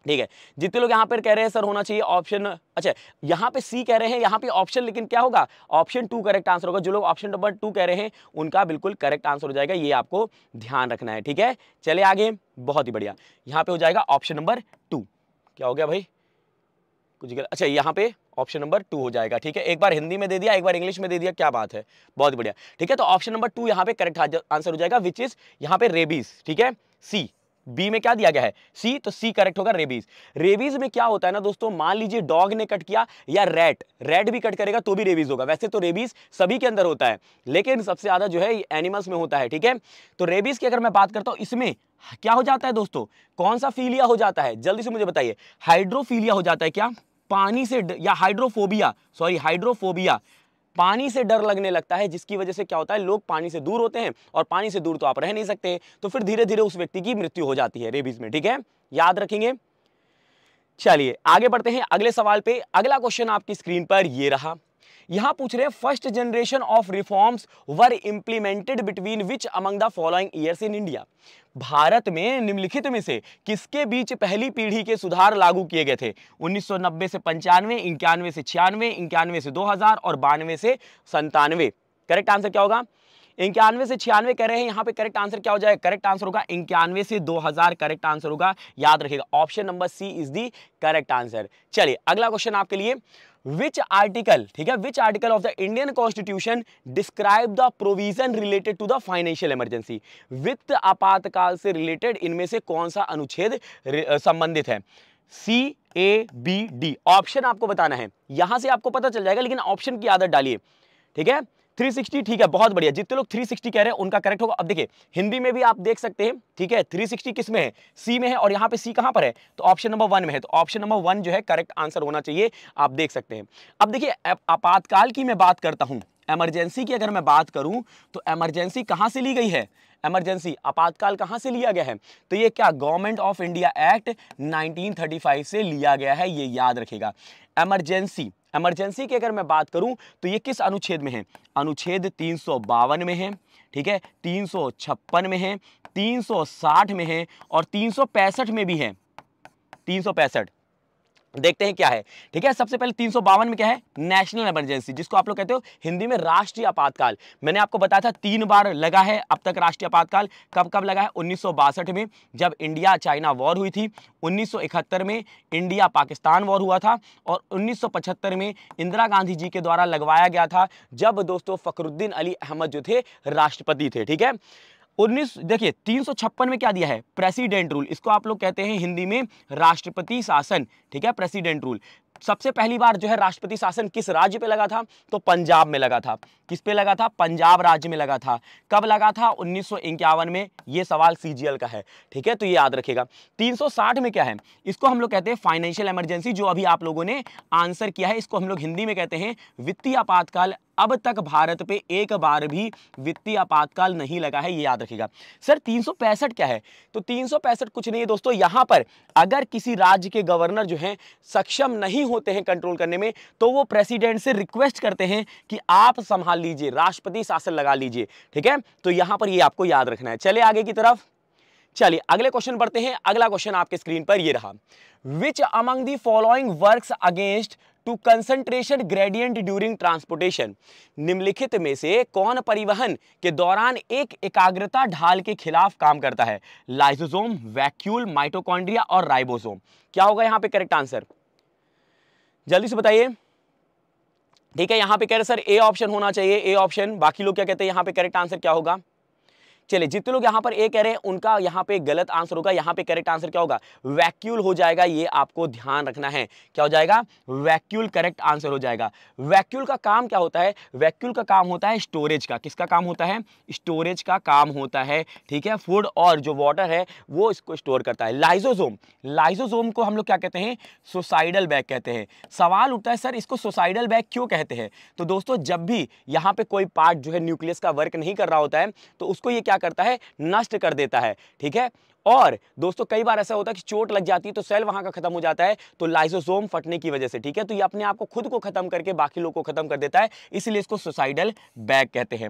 ठीक है जितने लोग यहाँ पर कह रहे हैं सर होना चाहिए ऑप्शन अच्छा यहाँ पे सी कह रहे हैं यहाँ पे ऑप्शन लेकिन क्या होगा ऑप्शन टू करेक्ट आंसर होगा जो लोग ऑप्शन नंबर टू कह रहे हैं उनका बिल्कुल करेक्ट आंसर हो जाएगा ये आपको ध्यान रखना है ठीक है चले आगे बहुत ही बढ़िया यहाँ पे हो जाएगा ऑप्शन नंबर टू क्या हो गया भाई कुछ गलत अच्छा यहाँ पे ऑप्शन नंबर टू हो जाएगा ठीक है एक बार हिंदी में दे दिया एक बार इंग्लिश में दे दिया क्या बात है बहुत बढ़िया ठीक है तो ऑप्शन नंबर टू यहाँ पे करेक्ट आंसर हो जाएगा विच इज यहाँ पे रेबीज ठीक है सी बी में क्या दिया गया है सी तो सी करेक्ट होगा रेबीज रेबीज में क्या होता है ना दोस्तों मान लीजिए डॉग ने कट किया या रेट रेट भी कट करेगा तो भी रेबीज होगा वैसे तो रेबीज सभी के अंदर होता है लेकिन सबसे ज्यादा जो है एनिमल्स में होता है ठीक है तो रेबीज की अगर मैं बात करता हूं इसमें क्या हो जाता है दोस्तों कौन सा फीलिया हो जाता है जल्दी से मुझे बताइए हाइड्रोफीलिया हो जाता है क्या पानी से या हाइड्रोफोबिया सॉरी हाइड्रोफोबिया पानी से डर लगने लगता है जिसकी वजह से क्या होता है लोग पानी से दूर होते हैं और पानी से दूर तो आप रह नहीं सकते तो फिर धीरे धीरे उस व्यक्ति की मृत्यु हो जाती है रेबीज में ठीक है याद रखेंगे चलिए आगे बढ़ते हैं अगले सवाल पे अगला क्वेश्चन आपकी स्क्रीन पर ये रहा यहां पूछ रहे हैं first generation of reforms were implemented between which among the following years in India भारत में निम्नलिखित में से किसके बीच पहली पीढ़ी के सुधार लागू किए गए थे 1990 से पंचानवे इक्यानवे से छियानवे इक्यानवे से 2000 और बानवे से संतानवे करेक्ट आंसर क्या होगा इक्यानवे से छियानवे कह रहे हैं यहां पे करेक्ट आंसर क्या हो जाएगा करेक्ट आंसर होगा इक्यानवे से 2000 करेक्ट आंसर होगा याद रखिएगा option number C is the correct answer चलिए अगला क्वेश्चन आपके लिए विच आर्टिकल ठीक है which article of the Indian constitution describe the provision related to the financial emergency वित्त आपातकाल से रिलेटेड इनमें से कौन सा अनुच्छेद संबंधित है C A B D option आपको बताना है यहां से आपको पता चल जाएगा लेकिन ऑप्शन की आदत डालिए ठीक है 360 ठीक है बहुत बढ़िया जितने लोग 360 कह रहे हैं उनका करेक्ट होगा अब देखिए हिंदी में भी आप देख सकते हैं ठीक है 360 किस में है सी में है और यहाँ पे सी कहाँ पर है तो ऑप्शन नंबर वन में है तो ऑप्शन नंबर वन जो है करेक्ट आंसर होना चाहिए आप देख सकते हैं अब देखिए आपातकाल की मैं बात करता हूँ एमरजेंसी की अगर मैं बात करूं तो एमरजेंसी कहां से ली गई है एमरजेंसी आपातकाल कहां से लिया गया है तो ये क्या गवर्नमेंट ऑफ इंडिया एक्ट 1935 से लिया गया है ये याद रखेगा एमरजेंसी एमरजेंसी की अगर मैं बात करूं तो ये किस अनुच्छेद में है अनुच्छेद तीन में है ठीक है तीन में है 360 में है और तीन में भी है तीन देखते हैं क्या है ठीक है सबसे पहले तीन में क्या है नेशनल इमरजेंसी जिसको आप लोग कहते हो हिंदी में राष्ट्रीय आपातकाल मैंने आपको बताया था तीन बार लगा है अब तक राष्ट्रीय आपातकाल कब कब लगा है उन्नीस में जब इंडिया चाइना वॉर हुई थी 1971 में इंडिया पाकिस्तान वॉर हुआ था और 1975 में इंदिरा गांधी जी के द्वारा लगवाया गया था जब दोस्तों फखरुद्दीन अली अहमद जो थे राष्ट्रपति थे ठीक है उन्नीस देखिए 356 में क्या दिया है प्रेसिडेंट रूल इसको आप लोग कहते हैं हिंदी में राष्ट्रपति शासन ठीक है प्रेसिडेंट रूल सबसे पहली बार जो है राष्ट्रपति शासन किस राज्य पे लगा था तो पंजाब में लगा था किस पे लगा था पंजाब राज्य में लगा था कब लगा था उन्नीस में ये सवाल सीजीएल का है ठीक है तो ये याद रखेगा 360 में क्या है इसको हम लोग कहते हैं फाइनेंशियल इमरजेंसी जो अभी आप लोगों ने आंसर किया है इसको हम लोग हिंदी में कहते हैं वित्तीय आपातकाल अब तक भारत पे एक बार भी वित्तीय आपातकाल नहीं लगा है ये याद रखिएगा सर तीन क्या है तो तीन कुछ नहीं है दोस्तों यहां पर अगर किसी राज्य के गवर्नर जो हैं सक्षम नहीं होते हैं कंट्रोल करने में तो वो प्रेसिडेंट से रिक्वेस्ट करते हैं कि आप संभाल लीजिए राष्ट्रपति शासन लगा लीजिए ठीक है तो यहां पर ये यह आपको याद रखना है चले आगे की तरफ चलिए अगले क्वेश्चन पढ़ते हैं अगला क्वेश्चन आपके स्क्रीन पर यह रहा which among the following works against to concentration gradient during transportation निम्नलिखित में से कौन परिवहन के दौरान एक एकाग्रता ढाल के खिलाफ काम करता है लाइसोसोम वैक्यूल माइटोकॉन्ड्रिया और राइबोसोम क्या होगा यहां पे करेक्ट आंसर जल्दी से बताइए ठीक है यहां पे कह रहे सर ए ऑप्शन होना चाहिए ए ऑप्शन बाकी लोग क्या कहते हैं यहां पे करेक्ट आंसर क्या होगा चलिए जितने लोग यहां पर ए कह रहे हैं उनका यहां पे गलत आंसर होगा यहां पे करेक्ट आंसर क्या होगा वैक्यूल हो जाएगा ये आपको ध्यान रखना है क्या हो जाएगा वैक्यूल करेक्ट आंसर हो जाएगा वैक्यूल का काम क्या होता है वैक्यूल का काम होता है स्टोरेज का किसका काम होता है स्टोरेज का काम होता है ठीक है फूड और जो वॉटर है वो इसको स्टोर करता है लाइजोजोम लाइजोजोम को हम लोग क्या कहते हैं सोसाइडल बैग कहते हैं सवाल उठता है सर इसको सोसाइडल बैग क्यों कहते हैं तो दोस्तों जब भी यहां पर कोई पार्ट जो है न्यूक्लियस का वर्क नहीं कर रहा होता है तो उसको ये क्या करता है नष्ट कर देता है ठीक है और दोस्तों कई बार ऐसा होता है कि चोट लग जाती है तो सेल वहां का खत्म हो जाता है तो लाइसोसोम फटने की वजह से ठीक है तो ये अपने आप को खुद को खत्म करके बाकी लोगों को खत्म कर देता है इसलिए इसको सुसाइडल बैग कहते हैं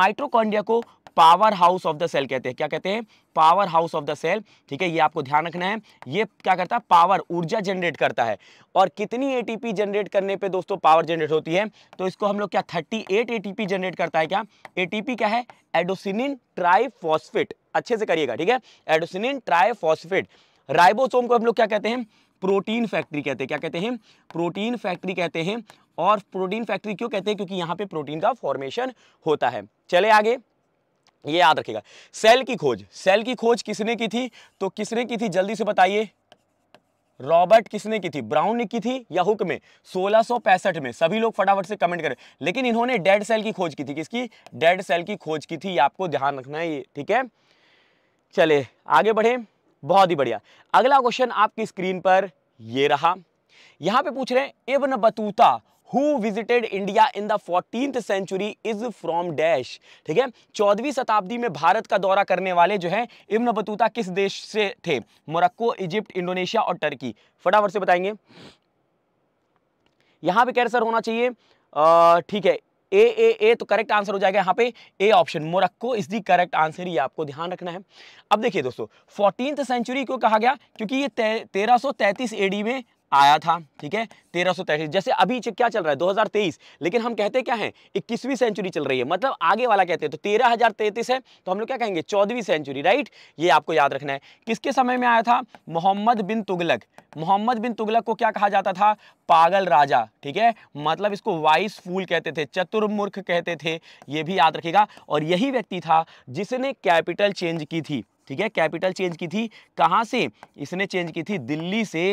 माइट्रोकॉन्डिया को power house of the cell कहते हैं क्या कहते हैं power house of the cell ठीक है ये आपको ध्यान रखना है ये क्या करता है पावर ऊर्जा जनरेट करता है और कितनी एटीपी जनरेट करने पे दोस्तों पावर जनरेट होती है तो इसको हम लोग क्या 38 एटीपी जनरेट करता है क्या एटीपी क्या है एडोसिनिन ट्राइफॉस्फेट अच्छे से करिएगा ठीक है एडोसिनिन ट्राइफॉस्फेट राइबोसोम को हम लोग क्या कहते हैं प्रोटीन फैक्ट्री कहते हैं क्या कहते हैं प्रोटीन फैक्ट्री कहते हैं और प्रोटीन फैक्ट्री क्यों कहते हैं क्योंकि यहाँ पे प्रोटीन का फॉर्मेशन होता है चले आगे ये याद रखिएगा सेल की खोज सेल की खोज किसने की थी तो किसने की थी जल्दी से बताइए रॉबर्ट किसने की थी ब्राउन ने की थी या हुक में सोलह में सभी लोग फटाफट से कमेंट करें लेकिन इन्होंने डेड सेल की खोज की थी किसकी डेड सेल की खोज की थी आपको ध्यान रखना है ये ठीक है चले आगे बढ़े बहुत ही बढ़िया अगला क्वेश्चन आपकी स्क्रीन पर ये रहा यहां पे पूछ रहे हैं Ibn Battuta who visited India in the fourteen century is from dash ठीक है चौदहवीं शताब्दी में भारत का दौरा करने वाले जो है इब्न बतूता किस देश से थे मोरक्को इजिप्ट इंडोनेशिया और टर्की फटाफट से बताएंगे यहां पे क्या सर होना चाहिए ठीक है ए ए ए तो करेक्ट आंसर हो जाएगा यहां पे A option Morocco is the correct answer ये आपको ध्यान रखना है अब देखिए दोस्तों फोर्टीन सेंचुरी को कहा गया क्योंकि ये तेरह सौ में आया था ठीक है तेरह जैसे अभी क्या चल रहा है 2023 लेकिन हम कहते क्या है इक्कीसवीं सेंचुरी चल रही है मतलब आगे वाला कहते हैं तो तेरह हजार तैतीस है तो हम लोग क्या कहेंगे चौदहवीं सेंचुरी राइट ये आपको याद रखना है किसके समय में आया था मोहम्मद बिन तुगलक मोहम्मद बिन तुगलक को क्या कहा जाता था पागल राजा ठीक है मतलब इसको वाइस फूल कहते थे चतुर्मूर्ख कहते थे ये भी याद रखेगा और यही व्यक्ति था जिसने कैपिटल चेंज की थी ठीक है कैपिटल चेंज की थी कहाँ से इसने चेंज की थी दिल्ली से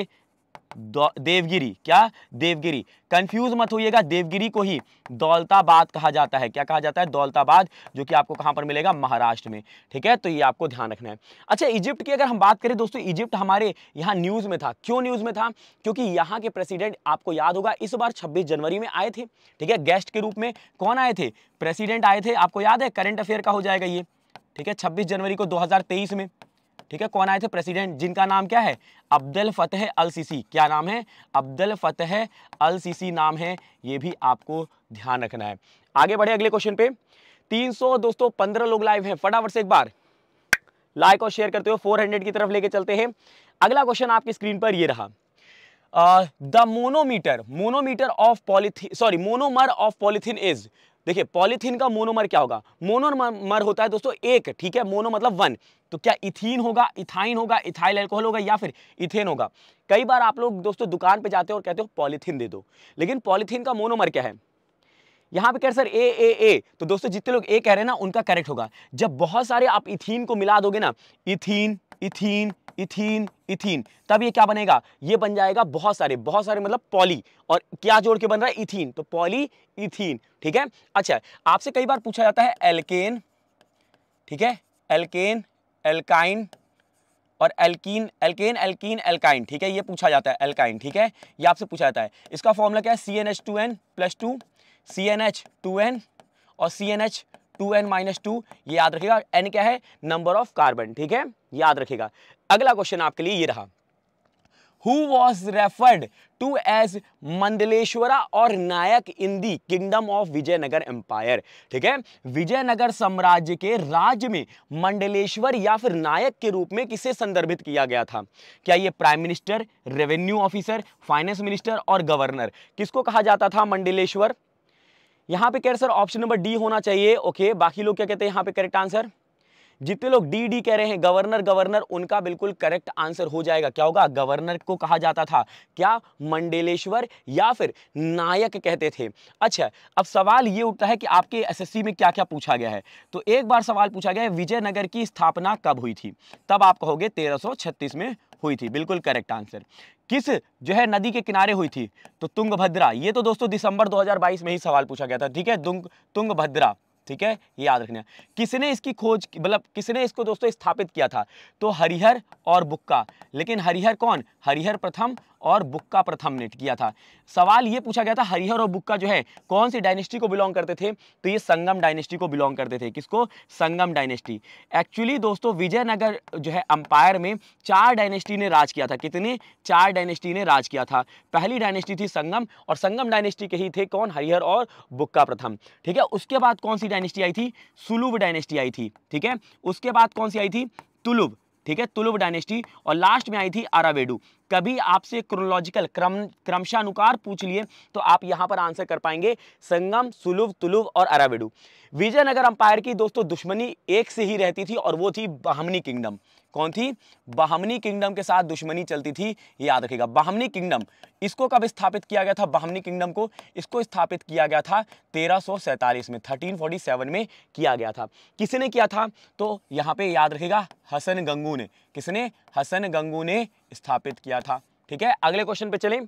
देवगिरी क्या देवगिरी कंफ्यूज मत होइएगा देवगिरी को ही दौलताबाद कहा जाता है क्या कहा जाता है दौलताबाद जो कि आपको कहां पर मिलेगा महाराष्ट्र में ठीक है तो ये आपको ध्यान रखना है अच्छा इजिप्ट की अगर हम बात करें दोस्तों इजिप्ट हमारे यहाँ न्यूज़ में था क्यों न्यूज़ में था क्योंकि यहां के प्रेसिडेंट आपको याद होगा इस बार छब्बीस जनवरी में आए थे ठीक है गेस्ट के रूप में कौन आए थे प्रेसिडेंट आए थे आपको याद है करंट अफेयर का हो जाएगा ये ठीक है छब्बीस जनवरी को दो में ठीक है कौन आए थे प्रेसिडेंट जिनका नाम क्या है अब्दुल फतेह अल सीसी क्या नाम है अब्दुल फतेह अल सीसी नाम है ये भी आपको ध्यान रखना है आगे बढ़े अगले क्वेश्चन पे 300 दोस्तों 15 लोग लाइव हैं फटाफट से एक बार लाइक और शेयर करते हो 400 की तरफ लेके चलते हैं अगला क्वेश्चन आपकी स्क्रीन पर ये रहा the monometer monometer of polythene sorry monomer of polythene is देखिए पॉलीथीन का मोनोमर क्या होगा मोनोमर होता है दोस्तों एक ठीक है मोनो मतलब वन तो क्या इथीन होगा इथाइन होगा इथाइल एल्कोहल होगा या फिर इथेन होगा कई बार आप लोग दोस्तों दुकान पे जाते हो और कहते हो पॉलीथीन दे दो लेकिन पॉलीथीन का मोनोमर क्या है यहाँ पे कह रहे सर ए ए ए तो दोस्तों जितने लोग ए कह रहे हैं ना उनका करेक्ट होगा जब बहुत सारे आप इथीन को मिला दोगे ना इथीन इथीन इथीन इथीन तब ये क्या बनेगा ये बन जाएगा बहुत सारे बहुत सारे मतलब पॉली और क्या जोड़ के बन रहा है इथीन तो पॉली इथीन ठीक है अच्छा आपसे कई बार पूछा जाता है एल्केन ठीक है एल्केन एल्काइन और एल्कीन एल्केन एल्कीन एल्काइन ठीक है ये पूछा जाता है एल्काइन ठीक है ये आपसे पूछा जाता है इसका फॉर्मूला क्या है C N H two N plus two C N H two N और C N H two N minus two ये याद रखेगा एन क्या है नंबर ऑफ कार्बन ठीक है याद रखेगा अगला क्वेश्चन आपके लिए ये रहा who was referred to as Mandaleshwara और Nayak in the kingdom of Vijayanagar empire ठीक है विजयनगर साम्राज्य के राज्य में मंडलेश्वर या फिर नायक के रूप में किसे संदर्भित किया गया था क्या ये prime minister revenue officer finance minister और गवर्नर किसको कहा जाता था मंडलेश्वर यहां पे रहे सर ऑप्शन नंबर डी होना चाहिए ओके बाकी लोग क्या कहते हैं यहां पे करेक्ट आंसर जितने लोग डी डी कह रहे हैं गवर्नर गवर्नर उनका बिल्कुल करेक्ट आंसर हो जाएगा क्या होगा गवर्नर को कहा जाता था क्या मंडलेश्वर या फिर नायक कहते थे अच्छा अब सवाल ये उठता है कि आपके एसएससी में क्या क्या पूछा गया है तो एक बार सवाल पूछा गया है विजयनगर की स्थापना कब हुई थी तब आप कहोगे तेरह में हुई थी बिल्कुल करेक्ट आंसर किस जो है नदी के किनारे हुई थी तो तुंगभद्रा ये तो दोस्तों दिसंबर 2022 में ही सवाल पूछा गया था ठीक है तुंग तुंगभद्रा ठीक है ये याद रखना किसने इसकी खोज मतलब किसने इसको दोस्तों स्थापित किया था तो हरिहर और बुक्का लेकिन हरिहर कौन हरिहर प्रथम और बुक का प्रथम नेट किया था सवाल ये पूछा गया था हरिहर और बुक का जो है कौन सी डायनेस्टी को बिलोंग करते थे तो ये संगम डायनेस्टी को बिलोंग करते थे किसको संगम डायनेस्टी एक्चुअली दोस्तों विजयनगर जो है अंपायर में चार डायनेस्टी ने राज किया था कितने चार डायनेस्टी ने राज किया था पहली डायनेस्टी थी संगम और संगम डायनेस्टी के ही थे कौन हरिहर और बुक्का प्रथम ठीक है उसके बाद कौन सी डायनेस्टी आई थी सुलुभ डायनेस्टी आई थी ठीक है उसके बाद कौन सी आई थी तुलुब ठीक है तुलुव डायनेस्टी और लास्ट में आई थी अरावेडू कभी आपसे क्रोनोलॉजिकल क्रम क्रमशानुकार पूछ लिए तो आप यहां पर आंसर कर पाएंगे संगम सुलुभ तुलुव और अरावेडू विजयनगर अंपायर की दोस्तों दुश्मनी एक से ही रहती थी और वो थी बहमनी किंगडम कौन थी बहमनी किंगडम के साथ दुश्मनी चलती थी याद रखिएगा बहमनी किंगडम इसको कब स्थापित किया गया था बहमनी किंगडम को इसको स्थापित किया गया था तेरह में थर्टीन में किया गया था किसने किया था तो यहाँ पे याद रखेगा हसन गंगू ने किसने हसन गंगू ने स्थापित किया था ठीक है अगले क्वेश्चन पे चले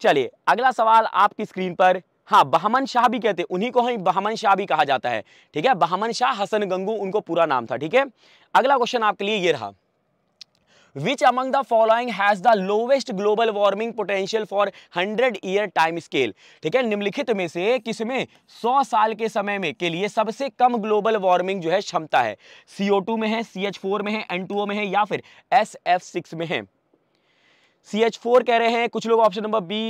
चलिए अगला सवाल आपकी स्क्रीन पर हाँ बहमन शाह भी कहते हैं उन्हीं को हम बहमन शाह भी कहा जाता है ठीक है बहमन शाह हसन गंगू उनको पूरा नाम था ठीक है अगला क्वेश्चन आपके लिए ये रहा which among the following has the lowest global warming potential for hundred year time scale ठीक है निम्नलिखित में से किसमें सौ साल के समय में के लिए सबसे कम ग्लोबल वार्मिंग जो है क्षमता है सीओ टू में है सी एच फोर में है एन टू ओ में है या फिर एस एफ सिक्स में है सी एच फोर कह रहे हैं कुछ लोग ऑप्शन नंबर बी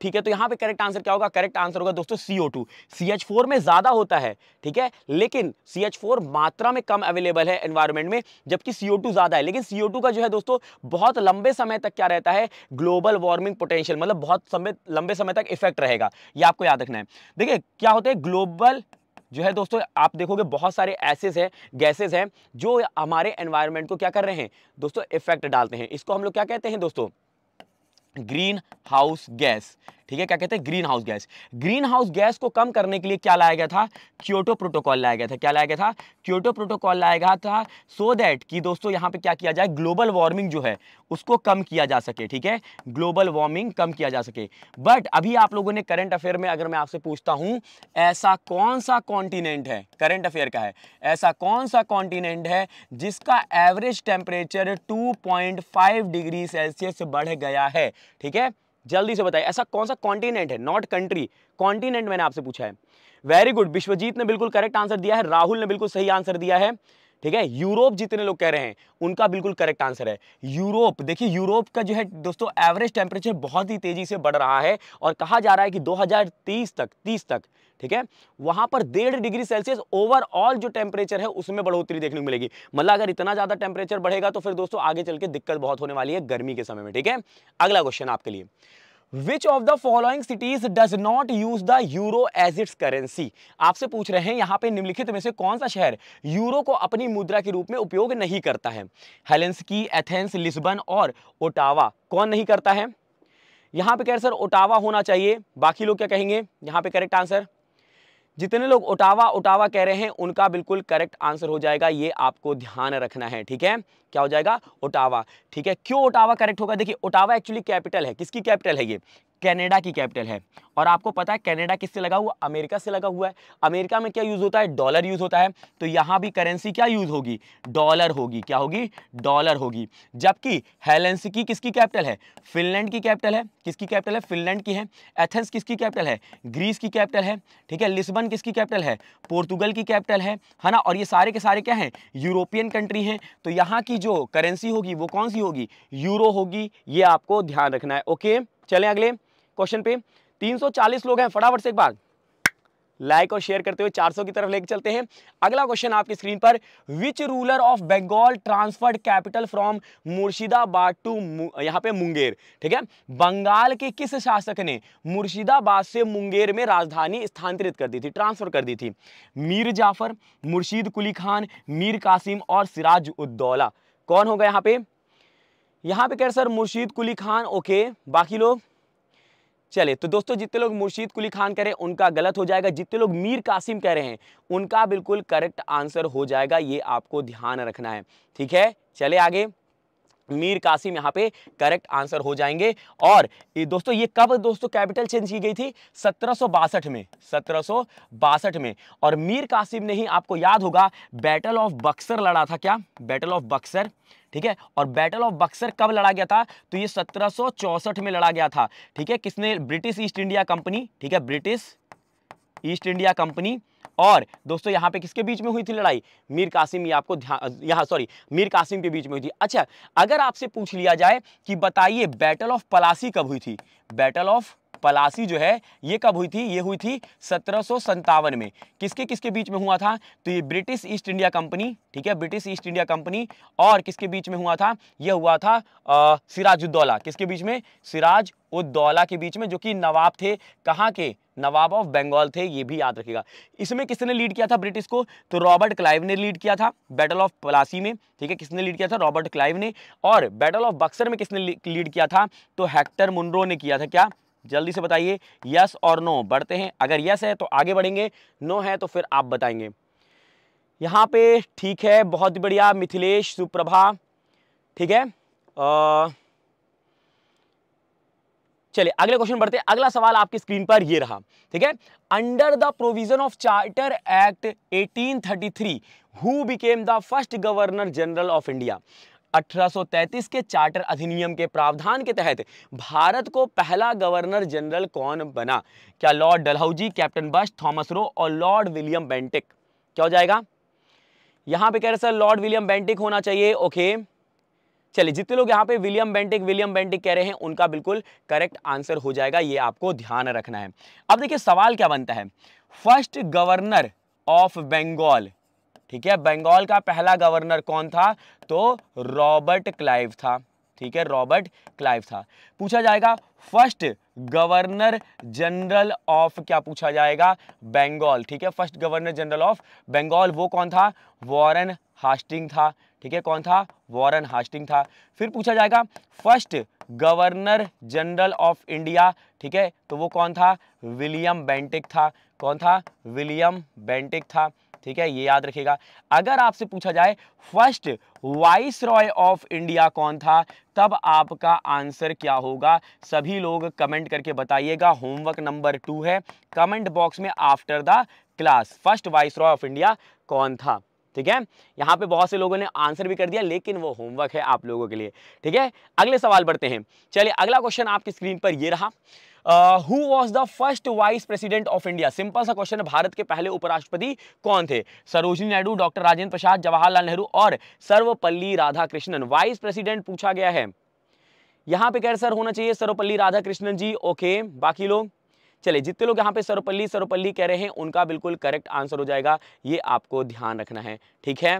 ठीक है तो यहाँ पे करेक्ट आंसर क्या होगा करेक्ट आंसर होगा दोस्तों C O two C H four में ज़्यादा होता है ठीक है लेकिन सी एच फोर मात्रा में कम अवेलेबल है एनवायरमेंट में जबकि सी ओ टू ज़्यादा है लेकिन सी ओ टू का जो है दोस्तों बहुत लंबे समय तक क्या रहता है ग्लोबल वार्मिंग पोटेंशियल मतलब बहुत समय लंबे समय तक इफेक्ट रहेगा ये आपको याद रखना है देखिए क्या होता है ग्लोबल जो है दोस्तों आप देखोगे बहुत सारे ऐसेज हैं गैसेज हैं जो हमारे एनवायरमेंट को क्या कर रहे हैं दोस्तों इफेक्ट डालते हैं इसको हम लोग क्या कहते हैं दोस्तों ग्रीन हाउस गैस ठीक है क्या कहते हैं green house gas green house gas को कम करने के लिए क्या लाया गया था क्योटो प्रोटोकॉल लाया गया था क्या लाया गया था क्योटो प्रोटोकॉल लाया गया था सो so दैट कि दोस्तों यहाँ पे क्या किया जाए ग्लोबल वार्मिंग जो है उसको कम किया जा सके ठीक है ग्लोबल वार्मिंग कम किया जा सके बट अभी आप लोगों ने करंट अफेयर में अगर मैं आपसे पूछता हूँ ऐसा कौन सा कॉन्टिनेंट है करंट अफेयर का है ऐसा कौन सा कॉन्टिनेंट है जिसका average temperature two degree Celsius बढ़ गया है ठीक है जल्दी से बताइए ऐसा कौन सा कॉन्टिनेंट है नॉट कंट्री कॉन्टिनेंट मैंने आपसे पूछा है वेरी गुड विश्वजीत ने बिल्कुल करेक्ट आंसर दिया है राहुल ने बिल्कुल सही आंसर दिया है ठीक है यूरोप जितने लोग कह रहे हैं उनका बिल्कुल करेक्ट आंसर है यूरोप देखिए यूरोप का जो है दोस्तों एवरेज टेम्परेचर बहुत ही तेजी से बढ़ रहा है और कहा जा रहा है कि 2030 तक 30 तक ठीक है वहां पर डेढ़ डिग्री सेल्सियस ओवरऑल जो टेम्परेचर है उसमें बढ़ोतरी देखने को मिलेगी मतलब अगर इतना ज्यादा टेम्परेचर बढ़ेगा तो फिर दोस्तों आगे चल के दिक्कत बहुत होने वाली है गर्मी के समय में ठीक है अगला क्वेश्चन आपके लिए Which of the following cities does not use the euro as its currency? आपसे पूछ रहे हैं यहाँ पे निम्नलिखित में से कौन सा शहर यूरो को अपनी मुद्रा के रूप में उपयोग नहीं करता है हेलेंसकी एथेंस लिस्बन और ओटावा कौन नहीं करता है यहाँ पे कह रहे सर ओटावा होना चाहिए बाकी लोग क्या कहेंगे यहाँ पे करेक्ट आंसर जितने लोग उटावा उटावा कह रहे हैं उनका बिल्कुल करेक्ट आंसर हो जाएगा ये आपको ध्यान रखना है ठीक है क्या हो जाएगा ओटावा ठीक है क्यों ओटावा करेक्ट होगा देखिए ओटावा एक्चुअली कैपिटल है किसकी कैपिटल है ये कनाडा की कैपिटल है और आपको पता है कनाडा किससे लगा हुआ अमेरिका से लगा हुआ है अमेरिका में क्या यूज़ होता है डॉलर यूज़ होता है तो यहाँ भी करेंसी क्या यूज़ होगी डॉलर होगी क्या होगी डॉलर होगी जबकि हेलेंसिकी किसकी कैपिटल है फिनलैंड की कैपिटल है किसकी कैपिटल है फिनलैंड की है एथेंस किसकी कैपिटल है ग्रीस की कैपिटल है ठीक है लिस्बन किसकी कैपिटल है पोर्तुगल की कैपिटल है है ना और ये सारे के सारे क्या हैं यूरोपियन कंट्री हैं तो यहाँ की जो करेंसी होगी वो कौन सी होगी यूरो होगी ये आपको ध्यान रखना है ओके चलें अगले क्वेश्चन पे 340 लोग हैं फटाफट से एक बार लाइक और शेयर करते हुए 400 की तरफ लेके चलते हैं अगला क्वेश्चन आपकी स्क्रीन पर which ruler of Bengal transferred capital from Murshidabad to यहाँ पे मुंगेर ठीक है बंगाल के किस शासक ने मुर्शिदाबाद से मुंगेर में राजधानी स्थानांतरित कर दी थी ट्रांसफर कर दी थी मीर जाफर मुर्शीद कुली खान मीर कासिम और सिराज उद्दौला कौन होगा यहाँ पे यहाँ पे कह सर मुर्शीद कुली खान ओके बाकी लोग चले तो दोस्तों जितने लोग मुर्शीद कुली खान कह रहे हैं उनका गलत हो जाएगा जितने लोग मीर कासिम कह रहे हैं उनका बिल्कुल करेक्ट आंसर हो जाएगा ये आपको ध्यान रखना है ठीक है चले आगे मीर कासिम यहाँ पे करेक्ट आंसर हो जाएंगे और ये दोस्तों ये कब दोस्तों कैपिटल चेंज की गई थी सत्रह में सत्रह में और मीर कासिम ने ही आपको याद होगा बैटल ऑफ बक्सर लड़ा था क्या बैटल ऑफ बक्सर ठीक है और बैटल ऑफ बक्सर कब लड़ा गया था तो ये सत्रह में लड़ा गया था ठीक है किसने ब्रिटिश ईस्ट इंडिया कंपनी ठीक है ब्रिटिश ईस्ट इंडिया कंपनी और दोस्तों यहाँ पे किसके बीच में हुई थी लड़ाई मीर कासिम ये आपको यहाँ सॉरी मीर कासिम के बीच में हुई थी अच्छा अगर आपसे पूछ लिया जाए कि बताइए बैटल ऑफ पलासी कब हुई थी बैटल ऑफ पलासी जो है ये कब हुई थी ये हुई थी सत्रह में किसके किसके बीच में हुआ था तो ये ब्रिटिश ईस्ट इंडिया कंपनी ठीक है ब्रिटिश ईस्ट इंडिया कंपनी और किसके बीच में हुआ था यह हुआ था सिराजुद्दौला किसके बीच में सिराज उद्दौला के बीच में जो कि नवाब थे कहाँ के नवाब ऑफ बंगाल थे ये भी याद रखेगा इसमें किसने लीड किया था ब्रिटिश को तो रॉबर्ट क्लाइव ने लीड किया था बैटल ऑफ पलासी में ठीक है किसने लीड किया था रॉबर्ट क्लाइव ने और बैटल ऑफ बक्सर में किसने लीड किया था तो हेक्टर मुंड्रो ने किया था क्या जल्दी से बताइए यस और नो बढ़ते हैं अगर यस है तो आगे बढ़ेंगे नो है तो फिर आप बताएंगे यहाँ पे ठीक है बहुत बढ़िया मिथिलेश सुप्रभा ठीक है चलिए अगले क्वेश्चन बढ़ते हैं अगला सवाल आपकी स्क्रीन पर ये रहा ठीक है under the provision of Charter Act 1833 who became the first governor general of India 1833 के चार्टर अधिनियम के प्रावधान के तहत भारत को पहला गवर्नर जनरल कौन बना क्या Lord Dalhousie Captain Bush Thomas Roe और लॉर्ड विलियम बेंटिक क्या हो जाएगा यहां पे कह रहे सर लॉर्ड विलियम बेंटिक होना चाहिए ओके चलिए जितने लोग यहाँ पे विलियम बेंटिक विलियम बेंटिक कह रहे हैं उनका बिल्कुल करेक्ट आंसर हो जाएगा ये आपको ध्यान रखना है अब देखिए सवाल क्या बनता है फर्स्ट गवर्नर ऑफ बंगाल ठीक है बंगाल का पहला गवर्नर कौन था तो रॉबर्ट क्लाइव था ठीक है रॉबर्ट क्लाइव था पूछा जाएगा फर्स्ट गवर्नर जनरल ऑफ क्या पूछा जाएगा बंगाल ठीक है first governor general of Bengal वो कौन था वॉरेन हास्टिंग था ठीक है कौन था वॉरेन हास्टिंग था फिर पूछा जाएगा first governor general of India ठीक है तो वो कौन था विलियम बेंटिक था कौन था विलियम बेंटिक था ठीक है ये याद रखेगा अगर आपसे पूछा जाए first viceroy of India कौन था तब आपका आंसर क्या होगा सभी लोग कमेंट करके बताइएगा होमवर्क नंबर टू है कमेंट बॉक्स में after the class first viceroy of India कौन था ठीक है यहाँ पे बहुत से लोगों ने आंसर भी कर दिया लेकिन वो होमवर्क है आप लोगों के लिए ठीक है अगले सवाल बढ़ते हैं चलिए अगला क्वेश्चन आपकी स्क्रीन पर ये रहा who was the first vice president of India simple सा क्वेश्चन है भारत के पहले उपराष्ट्रपति कौन थे सरोजनी नायडू डॉक्टर राजेंद्र प्रसाद जवाहरलाल नेहरू और सर्वपल्ली राधाकृष्णन वाइस प्रेसिडेंट पूछा गया है यहाँ पे कह सर होना चाहिए सर्वपल्ली राधाकृष्णन जी ओके बाकी लोग चले जितने लोग यहाँ पे सर्वपल्ली सर्वपल्ली कह रहे हैं उनका बिल्कुल करेक्ट आंसर हो जाएगा ये आपको ध्यान रखना है ठीक है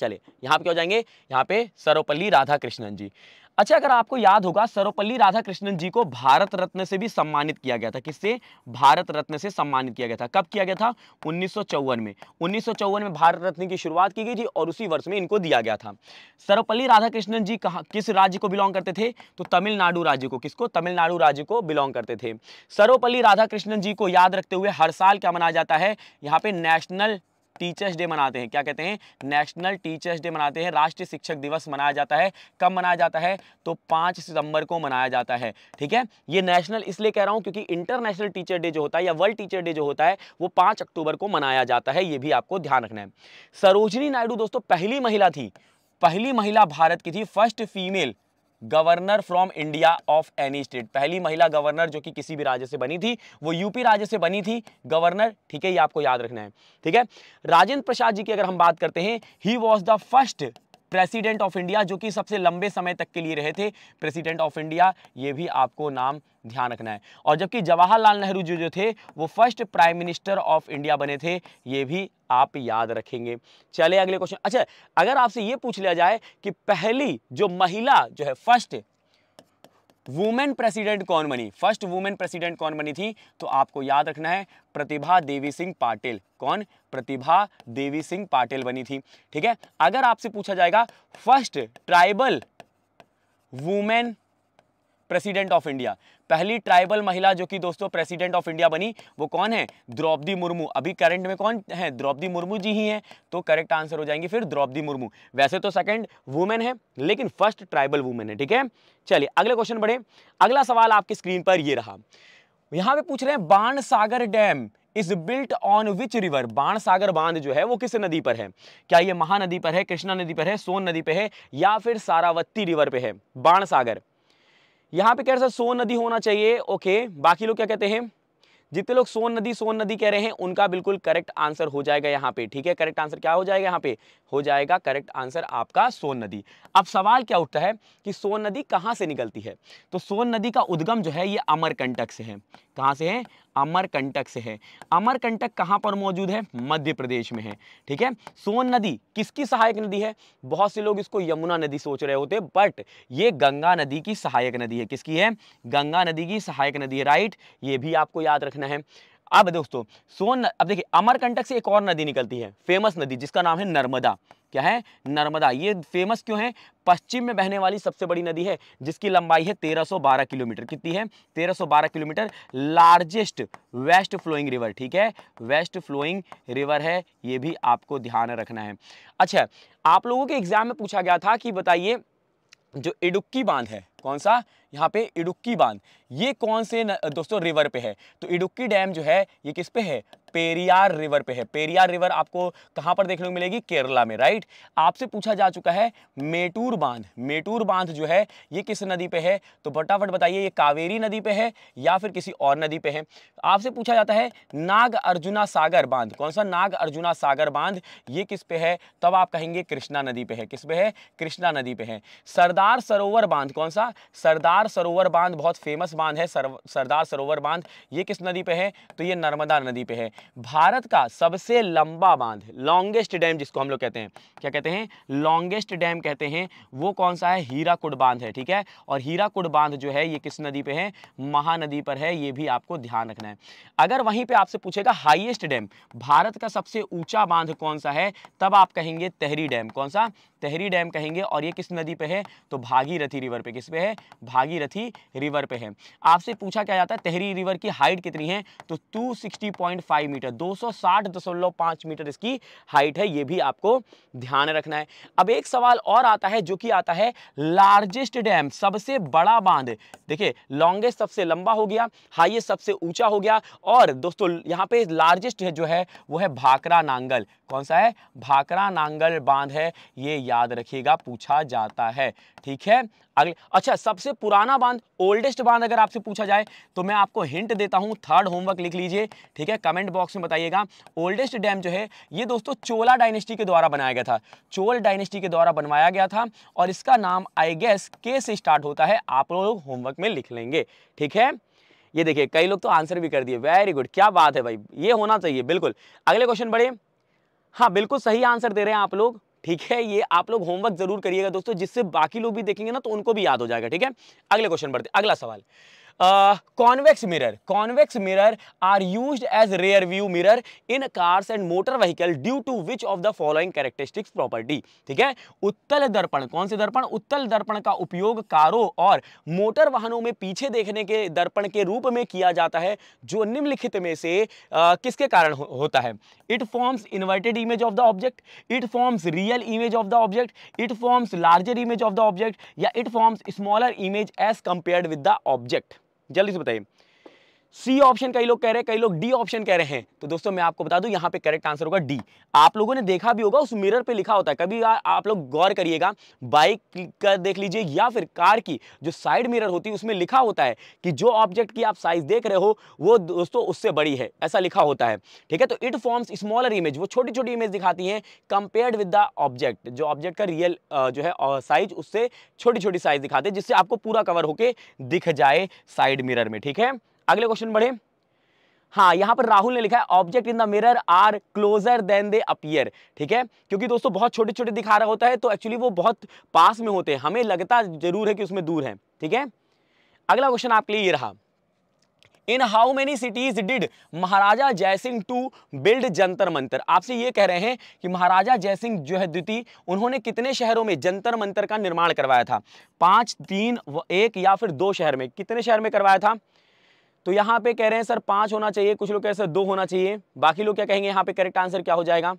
चले यहाँ पे क्या हो जाएंगे यहाँ पे सर्वपल्ली राधा कृष्णन जी अच्छा अगर आपको याद होगा सर्वपल्ली राधाकृष्णन जी को भारत रत्न से भी सम्मानित किया गया था किससे भारत रत्न से सम्मानित किया गया था कब किया गया था उन्नीस में उन्नीस में भारत रत्न की शुरुआत की गई थी और उसी वर्ष में इनको दिया गया था सर्वपल्ली राधाकृष्णन जी कहा किस राज्य को बिलोंग करते थे तो तमिलनाडु राज्य को किसको तमिलनाडु राज्य को बिलोंग करते थे सर्वपल्ली राधाकृष्णन जी को याद रखते हुए हर साल क्या मनाया जाता है यहाँ पे नेशनल टीचर्स डे मनाते हैं क्या कहते हैं नेशनल टीचर्स डे मनाते हैं राष्ट्रीय शिक्षक दिवस मनाया जाता है कब मनाया जाता है तो पाँच सितंबर को मनाया जाता है ठीक है ये नेशनल इसलिए कह रहा हूँ क्योंकि इंटरनेशनल टीचर डे जो होता है या वर्ल्ड टीचर डे जो होता है वो पाँच अक्टूबर को मनाया जाता है ये भी आपको ध्यान रखना है सरोजनी नायडू दोस्तों पहली महिला थी पहली महिला भारत की थी first female governor from India of any state पहली महिला गवर्नर जो कि किसी भी राज्य से बनी थी वो यूपी राज्य से बनी थी गवर्नर ठीक है ये आपको याद रखना है ठीक है राजेंद्र प्रसाद जी की अगर हम बात करते हैं he was the first president of India जो कि सबसे लंबे समय तक के लिए रहे थे प्रेसिडेंट ऑफ इंडिया ये भी आपको नाम ध्यान रखना है और जबकि जवाहरलाल नेहरू जो जो थे वो first prime minister of India बने थे ये भी आप याद रखेंगे चले अगले क्वेश्चन अच्छा अगर आपसे ये पूछ लिया जाए कि पहली जो महिला जो है फर्स्ट वुमेन प्रेसिडेंट कौन बनी फर्स्ट वुमेन प्रेसिडेंट कौन बनी थी तो आपको याद रखना है प्रतिभा देवी सिंह पाटिल कौन प्रतिभा देवी सिंह पाटिल बनी थी ठीक है अगर आपसे पूछा जाएगा first tribal women president of India पहली ट्राइबल महिला जो कि दोस्तों प्रेसिडेंट ऑफ इंडिया बनी वो कौन है द्रौपदी मुर्मू अभी करंट में कौन है द्रौपदी मुर्मू जी ही हैं तो करेक्ट आंसर हो जाएंगे फिर द्रौपदी मुर्मू वैसे तो सेकंड वुमेन है लेकिन फर्स्ट ट्राइबल वुमेन है ठीक है चलिए अगले क्वेश्चन बढ़े अगला सवाल आपकी स्क्रीन पर यह रहा यहाँ पे पूछ रहे हैं Bansagar dam is built on which river Bansagar बांध जो है वो किस नदी पर है क्या ये महानदी पर है कृष्णा नदी पर है सोन नदी पर है या फिर सारावती रिवर पे है बाण सागर यहाँ पे कह रहे सोन नदी होना चाहिए ओके बाकी लोग क्या कहते हैं जितने लोग सोन नदी सोन नदी कह रहे हैं उनका बिल्कुल करेक्ट आंसर हो जाएगा यहाँ पे ठीक है करेक्ट आंसर क्या हो जाएगा यहाँ पे हो जाएगा करेक्ट आंसर आपका सोन नदी अब सवाल क्या उठता है कि सोन नदी कहाँ से निकलती है तो सोन नदी का उद्गम जो है ये अमरकंटक से है कहाँ से है अमरकंटक से है अमरकंटक कहाँ पर मौजूद है मध्य प्रदेश में है ठीक है सोन नदी किसकी सहायक नदी है बहुत से लोग इसको यमुना नदी सोच रहे होते बट ये गंगा नदी की सहायक नदी है किसकी है गंगा नदी की सहायक नदी है राइट ये भी आपको याद रखना है अब दोस्तों सोन अब देखिए अमरकंटक से एक और नदी निकलती है फेमस नदी जिसका नाम है नर्मदा क्या है नर्मदा ये फेमस क्यों है पश्चिम में बहने वाली सबसे बड़ी नदी है जिसकी लंबाई है 1312 किलोमीटर कितनी है 1312 kilometre largest west flowing river ठीक है वेस्ट फ्लोइंग रिवर है ये भी आपको ध्यान रखना है अच्छा आप लोगों के एग्जाम में पूछा गया था कि बताइए जो इडुक्की बांध है कौन सा यहाँ पे इडुक्की बांध ये कौन से न, दोस्तों रिवर पे है तो इडुक्की डैम जो है ये किस पे है पेरियार रिवर पे है पेरियार रिवर आपको कहाँ पर देखने को मिलेगी केरला में राइट आपसे पूछा जा चुका है मेटूर बांध मेटूर बांध जो है ये किस नदी पे है तो फटाफट बताइए ये कावेरी नदी पे है या फिर किसी और नदी पे है आपसे पूछा जाता है नाग अर्जुना सागर बांध कौन सा नाग अर्जुना सागर बांध ये किस पे है तब आप कहेंगे कृष्णा नदी पे है किस पे है कृष्णा नदी पे है सरदार सरोवर बांध कौन सा सरदार सरोवर बांध बहुत फेमस बांध है सरदार सरोवर बांध ये किस नदी पे है तो ये नर्मदा नदी पे है भारत का सबसे लंबा बांध लॉन्गेस्ट डैम जिसको हम लोग कहते हैं क्या कहते हैं लॉन्गेस्ट डैम कहते हैं वो कौन सा है हीराकुड बांध है ठीक है और हीराकुड बांध जो है ये किस नदी पे है महानदी पर है ये भी आपको ध्यान रखना है अगर वहीं पे आपसे पूछेगा हाईएस्ट डैम भारत का सबसे ऊंचा बांध कौन सा है तब आप कहेंगे तहरी डैम कौन सा तहरी डैम कहेंगे और ये किस नदी पे है तो भागीरथी रिवर पे किस पे है भागीरथी रिवर पे है आपसे पूछा क्या जाता है तहरी रिवर की हाइट कितनी है तो 260.5 मीटर 260.5 मीटर इसकी हाइट है ये भी आपको ध्यान रखना है अब एक सवाल और आता है जो कि आता है लार्जेस्ट डैम सबसे बड़ा बांध देखिए लॉन्गेस्ट सबसे लंबा हो गया हाइएस्ट सबसे ऊंचा हो गया और दोस्तों यहाँ पे लार्जेस्ट जो है वो है भाकरा नांगल कौन सा है भाकरा नांगल बांध है ये याद रखिएगा पूछा जाता है ठीक है अगले अच्छा सबसे पुराना बांध ओल्डेस्ट बांध अगर आपसे पूछा जाए तो मैं आपको हिंट देता हूं थर्ड होमवर्क लिख लीजिए ठीक है कमेंट बॉक्स में बताइएगा ओल्डेस्ट डैम जो है ये दोस्तों चोला डायनेस्टी के द्वारा बनाया गया था चोल डायनेस्टी के द्वारा बनवाया गया था और इसका नाम आई गेस के से स्टार्ट होता है आप लोग होमवर्क में लिख लेंगे ठीक है ये देखिए कई लोग तो आंसर भी कर दिए वेरी गुड क्या बात है भाई ये होना चाहिए बिल्कुल अगले क्वेश्चन बढ़े हाँ बिल्कुल सही आंसर दे रहे हैं आप लोग ठीक है ये आप लोग होमवर्क जरूर करिएगा दोस्तों जिससे बाकी लोग भी देखेंगे ना तो उनको भी याद हो जाएगा ठीक है अगले क्वेश्चन बढ़ते अगला सवाल convex mirror convex mirror are use as rear view mirror in cars and motor vehicle due to which of the following characteristics property ठीक है उत्तल दर्पण कौन से दर्पण उत्तल दर्पण का उपयोग कारों और मोटर वाहनों में पीछे देखने के दर्पण के रूप में किया जाता है जो निम्नलिखित में से आ, uh, किसके कारण हो, होता है it forms inverted image of the object it forms real image of the object it forms larger image of the object या it forms smaller image as compared with the object जल्दी से बताइए C option कई लोग कह रहे हैं कई लोग डी ऑप्शन कह रहे हैं तो दोस्तों मैं आपको बता दूं यहाँ पे करेक्ट आंसर होगा डी आप लोगों ने देखा भी होगा उस मिरर पे लिखा होता है कभी आप लोग गौर करिएगा बाइक का देख लीजिए या फिर कार की जो साइड मिरर होती है उसमें लिखा होता है कि जो ऑब्जेक्ट की आप साइज देख रहे हो वो दोस्तों उससे बड़ी है ऐसा लिखा होता है ठीक है तो इट फॉर्म्स स्मॉलर इमेज वो छोटी छोटी इमेज दिखाती है कंपेयर विद द ऑब्जेक्ट जो ऑब्जेक्ट का रियल जो है साइज उससे छोटी छोटी साइज दिखाते हैं जिससे आपको पूरा कवर होके दिख जाए साइड मिरर में ठीक है अगले क्वेश्चन बढ़े हाँ यहाँ पर राहुल ने लिखा है object in the mirror are closer than they appear ठीक है क्योंकि दोस्तों बहुत छोटे छोटे दिखा रहा होता है तो एक्चुअली वो बहुत पास में होते हैं हमें लगता जरूर है कि उसमें दूर है ठीक है अगला क्वेश्चन आपके लिए ये रहा in how many cities did Maharaja Jai Singh two build Jantar Mantar आपसे ये कह रहे हैं कि महाराजा जयसिंह जो है द्वितीय उन्होंने कितने शहरों में जंतर मंतर का निर्माण करवाया था पांच तीन एक या फिर दो शहर में कितने शहर में करवाया था तो यहाँ पे कह रहे हैं सर पाँच होना चाहिए कुछ लोग कह रहे सर दो होना चाहिए बाकी लोग क्या कहेंगे यहाँ पे करेक्ट आंसर क्या हो जाएगा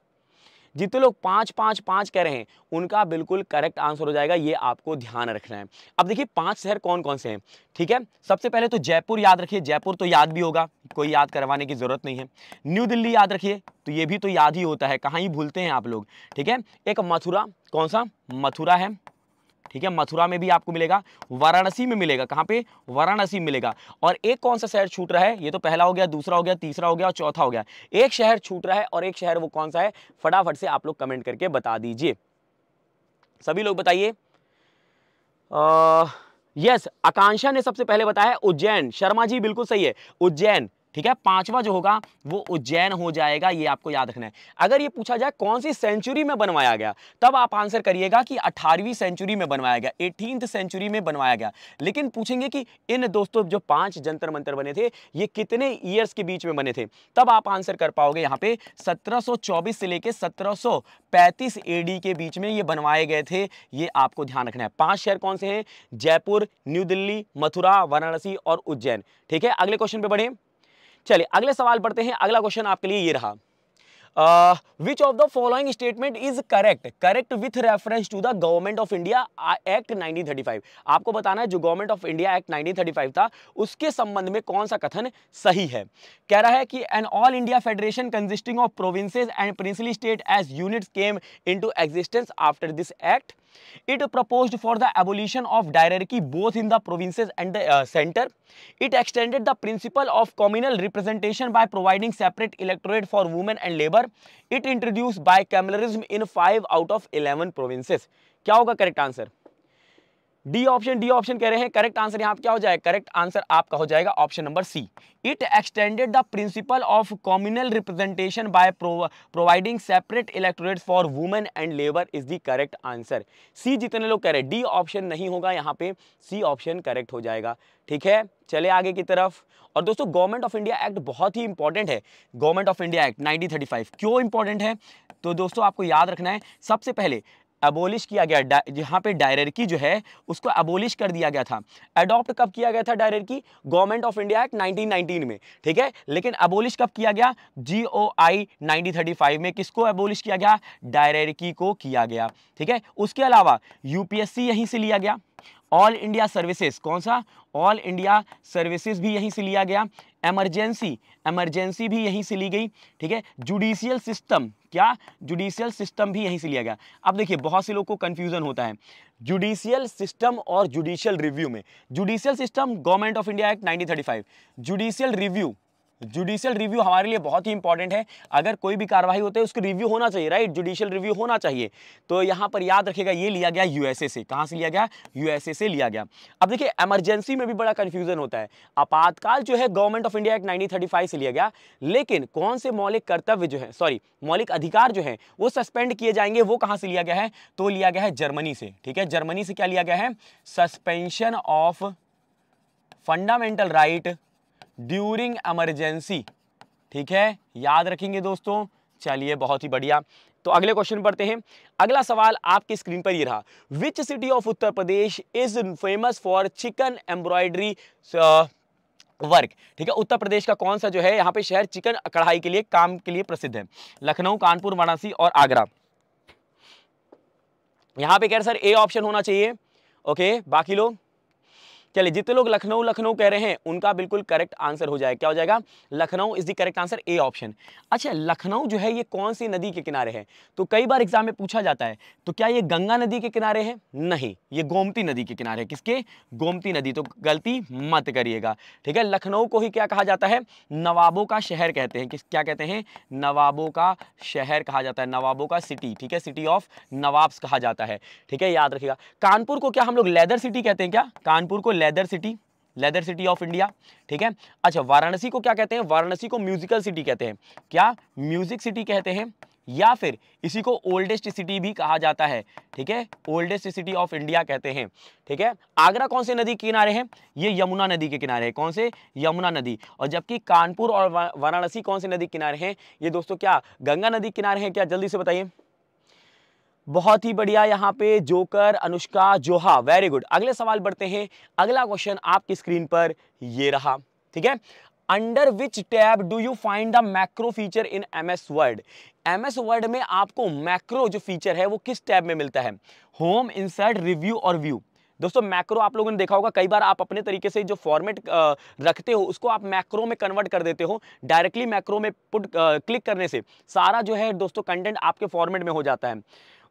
जितने लोग पाँच पाँच पाँच कह रहे हैं उनका बिल्कुल करेक्ट आंसर हो जाएगा ये आपको ध्यान रखना है अब देखिए पांच शहर कौन कौन से हैं ठीक है सबसे पहले तो जयपुर याद रखिए जयपुर तो याद भी होगा कोई याद करवाने की ज़रूरत नहीं है न्यू दिल्ली याद रखिए तो ये भी तो याद ही होता है कहाँ ही भूलते हैं आप लोग ठीक है एक मथुरा कौन सा मथुरा है ठीक है मथुरा में भी आपको मिलेगा वाराणसी में मिलेगा कहाँ पे वाराणसी में मिलेगा और एक कौन सा शहर छूट रहा है ये तो पहला हो गया दूसरा हो गया तीसरा हो गया और चौथा हो गया एक शहर छूट रहा है और एक शहर वो कौन सा है फटाफट से आप लोग कमेंट करके बता दीजिए सभी लोग बताइए यस आकांक्षा ने सबसे पहले बताया उज्जैन शर्मा जी बिल्कुल सही है उज्जैन ठीक है पांचवा जो होगा वो उज्जैन हो जाएगा ये आपको याद रखना है अगर ये पूछा जाए कौन सी सेंचुरी में बनवाया गया तब आप आंसर करिएगा कि 18वीं सेंचुरी में बनवाया गया एटीन सेंचुरी में बनवाया गया लेकिन पूछेंगे कि इन दोस्तों जो पांच जंतर मंतर बने थे ये कितने ईयर्स के बीच में बने थे तब आप आंसर कर पाओगे यहाँ पे सत्रह से लेकर पैंतीस एडी के बीच में ये बनवाए गए थे ये आपको ध्यान रखना है पांच शहर कौन से हैं जयपुर न्यू दिल्ली मथुरा वाराणसी और उज्जैन ठीक है अगले क्वेश्चन पे बढ़े चलिए अगले सवाल पढ़ते हैं अगला क्वेश्चन आपके लिए ये रहा which of the following statement is correct correct with reference to the Government of India Act 1935 आपको बताना है जो गवर्नमेंट ऑफ इंडिया एक्ट 1935 था उसके संबंध में कौन सा कथन सही है कह रहा है कि an all India federation consisting of provinces and princely state as units came into existence after this act It proposed for the abolition of diarchy both in the provinces and the uh, center. It extended the principle of communal representation by providing separate electorate for women and labor. It introduced bicameralism in 5 out of 11 provinces. क्या होगा correct answer D option D option कह रहे हैं correct answer यहाँ पे क्या हो जाएगा करेक्ट आंसर आपका हो जाएगा option number C it extended the principle of communal representation by providing separate electorate for women and labour is the correct answer C जितने लोग कह रहे हैं डी ऑप्शन नहीं होगा यहाँ पे सी ऑप्शन करेक्ट हो जाएगा ठीक है चले आगे की तरफ और दोस्तों गवर्नमेंट ऑफ इंडिया एक्ट बहुत ही इंपॉर्टेंट है Government of India Act nineteen क्यों इंपॉर्टेंट है तो दोस्तों आपको याद रखना है सबसे पहले अबोलिश किया गया यहाँ पे डायरकी जो है उसको अबोलिश कर दिया गया था अडॉप्ट कब किया गया था dyarchy Government of India Act 1919 में ठीक है लेकिन अबोलिश कब किया गया जी ओ आई में किसको अबोलिश किया गया डायरकी को किया गया ठीक है उसके अलावा यूपीएससी यहीं से लिया गया ऑल इंडिया सर्विसेज कौन सा ऑल इंडिया सर्विसेज भी यहीं से लिया गया एमरजेंसी एमरजेंसी भी यहीं से ली गई ठीक है जुडिशियल सिस्टम क्या जुडिशियल सिस्टम भी यहीं से लिया गया अब देखिए बहुत से लोग को कंफ्यूजन होता है जुडिशियल सिस्टम और जुडिशियल रिव्यू में judicial system Government of India Act 1935 judicial review judicial review हमारे लिए बहुत ही इंपॉर्टेंट है अगर कोई भी कार्रवाई होती है उसका रिव्यू होना चाहिए राइट जुडिशियल रिव्यू होना चाहिए तो यहाँ पर याद रखेगा ये लिया गया यूएसए से कहाँ से लिया गया यूएसए से लिया गया अब देखिए एमरजेंसी में भी बड़ा कन्फ्यूजन होता है आपातकाल जो है Government of India Act nineteen से लिया गया लेकिन कौन से मौलिक कर्तव्य जो है सॉरी मौलिक अधिकार जो है वो सस्पेंड किए जाएंगे वो कहाँ से लिया गया है तो लिया गया है जर्मनी से ठीक है जर्मनी से क्या लिया गया है suspension of fundamental right right during emergency ठीक है याद रखेंगे दोस्तों चलिए बहुत ही बढ़िया तो अगले क्वेश्चन पढ़ते हैं अगला सवाल आपकी स्क्रीन पर ये रहा which city of Uttar Pradesh is famous for chikan embroidery work ठीक है उत्तर प्रदेश का कौन सा जो है यहाँ पे शहर चिकन कढ़ाई के लिए काम के लिए प्रसिद्ध है लखनऊ कानपुर वाराणसी और आगरा यहाँ पे कह रहे सर ए ऑप्शन होना चाहिए ओके बाकी लोग चलिए जितने लोग लखनऊ लखनऊ कह रहे हैं उनका बिल्कुल करेक्ट आंसर हो जाएगा क्या हो जाएगा Lucknow is the correct answer A option अच्छा लखनऊ जो है ये कौन सी नदी के किनारे है तो कई बार एग्जाम में पूछा जाता है तो क्या ये गंगा नदी के किनारे है नहीं ये गोमती नदी के किनारे है किसके गोमती नदी तो गलती मत करिएगा ठीक है लखनऊ को ही क्या कहा जाता है नवाबों का शहर कहते हैं किस क्या कहते हैं नवाबों का शहर कहा जाता है नवाबों का सिटी ठीक है सिटी ऑफ नवाब्स कहा जाता है ठीक है याद रखिएगा कानपुर को क्या हम लोग लेदर सिटी कहते हैं क्या कानपुर को leather city leather city of India ठीक है अच्छा वाराणसी को क्या कहते हैं वाराणसी को म्यूजिकल सिटी कहते हैं क्या म्यूजिक सिटी कहते हैं या फिर इसी को ओल्डेस्ट सिटी भी कहा जाता है ठीक है ओल्डेस्ट सिटी ऑफ इंडिया कहते हैं ठीक है आगरा कौन से नदी के किनारे हैं ये यमुना नदी के किनारे है कौन से यमुना नदी और जबकि कानपुर और वाराणसी कौन से नदी किनारे हैं ये दोस्तों क्या गंगा नदी किनारे हैं क्या जल्दी से बताइए बहुत ही बढ़िया यहाँ पे जोकर अनुष्का जोहा वेरी गुड अगले सवाल बढ़ते हैं अगला क्वेश्चन आपकी स्क्रीन पर ये रहा ठीक है under which tab do you find the macro feature in M S Word M S Word में आपको मैक्रो जो फीचर है वो किस टैब में मिलता है होम इंसर्ट रिव्यू और व्यू दोस्तों मैक्रो आप लोगों ने देखा होगा कई बार आप अपने तरीके से जो फॉर्मेट रखते हो उसको आप मैक्रो में कन्वर्ट कर देते हो डायरेक्टली मैक्रो में पुट क्लिक करने से सारा जो है दोस्तों कंटेंट आपके फॉर्मेट में हो जाता है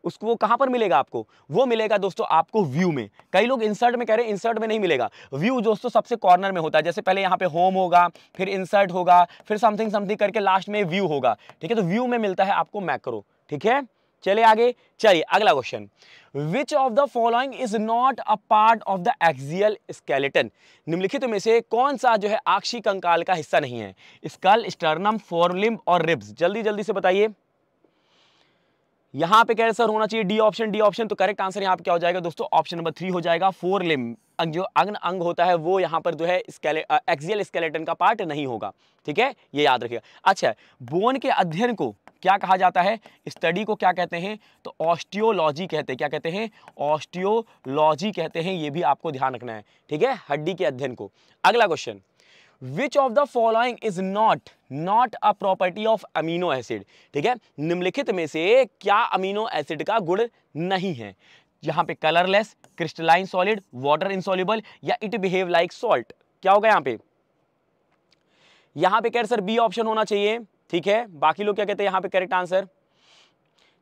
उसको वो कहां पर मिलेगा आपको वो मिलेगा दोस्तों आपको व्यू में कई लोग इंसर्ट में कह रहे हैं इंसर्ट में नहीं मिलेगा व्यू दोस्तों सबसे कॉर्नर में होता है जैसे पहले यहां पे होम होगा फिर इंसर्ट होगा फिर समथिंग समथिंग करके लास्ट में व्यू होगा ठीक है तो व्यू में मिलता है आपको मैक्रो ठीक है चले आगे चलिए अगला question which of the following is not a part of the axial skeleton निम्नलिखित में से कौन सा जो है आक्षी कंकाल का हिस्सा नहीं है स्कल स्टर्नम फोरलिम्ब और रिब्स जल्दी जल्दी से बताइए यहां पे कह सर होना चाहिए डी ऑप्शन डी ऑप्शन तो करेक्ट आंसर यहाँ पे क्या हो जाएगा दोस्तों ऑप्शन नंबर थ्री हो जाएगा फोर लिम जो अग्न अंग होता है वो यहां पर जो है एक्सियल स्केलेटन का पार्ट नहीं होगा ठीक है ये याद रखिएगा अच्छा बोन के अध्ययन को क्या कहा जाता है स्टडी को क्या कहते हैं तो ऑस्टियोलॉजी कहते हैं क्या कहते हैं ऑस्टियोलॉजी कहते हैं ये भी आपको ध्यान रखना है ठीक है हड्डी के अध्ययन को अगला question which of the following is not not a property of amino acid ठीक है निम्नलिखित में से क्या अमीनो एसिड का गुण नहीं है यहां पे colourless crystalline solid water insoluble या इट बिहेव लाइक सॉल्ट क्या होगा यहां पे यहां पे कह सर बी ऑप्शन होना चाहिए ठीक है बाकी लोग क्या कहते हैं यहां पे करेक्ट आंसर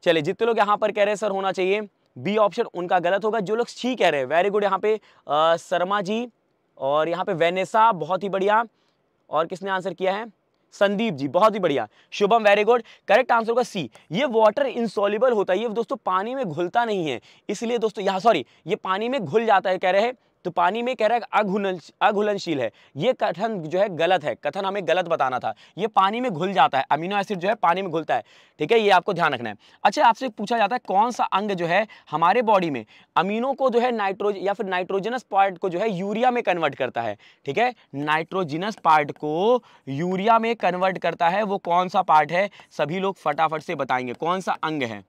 चले जितने लोग यहां पर कह रहे हैं सर होना चाहिए बी ऑप्शन उनका गलत होगा जो लोग सी कह रहे हैं वेरी गुड यहां पे शर्मा जी और यहाँ पे वेनेसा बहुत ही बढ़िया और किसने आंसर किया है संदीप जी बहुत ही बढ़िया Shubham very good correct answer होगा सी ये वाटर इंसॉलिबल होता है ये दोस्तों पानी में घुलता नहीं है इसलिए दोस्तों यहाँ सॉरी ये पानी में घुल जाता है कह रहे हैं तो पानी में कह रहा है अघुलन अघुलनशील है ये कथन जो है गलत है कथन हमें गलत बताना था ये पानी में घुल जाता है अमीनो एसिड जो है पानी में घुलता है ठीक है ये आपको ध्यान रखना है अच्छा आपसे पूछा जाता है कौन सा अंग जो है हमारे बॉडी में अमीनो को जो है नाइट्रोज या फिर नाइट्रोजनस पार्ट को जो है यूरिया में कन्वर्ट करता है ठीक है नाइट्रोजिनस पार्ट को यूरिया में कन्वर्ट करता है वो कौन सा पार्ट है सभी लोग फटाफट से बताएंगे कौन सा अंग है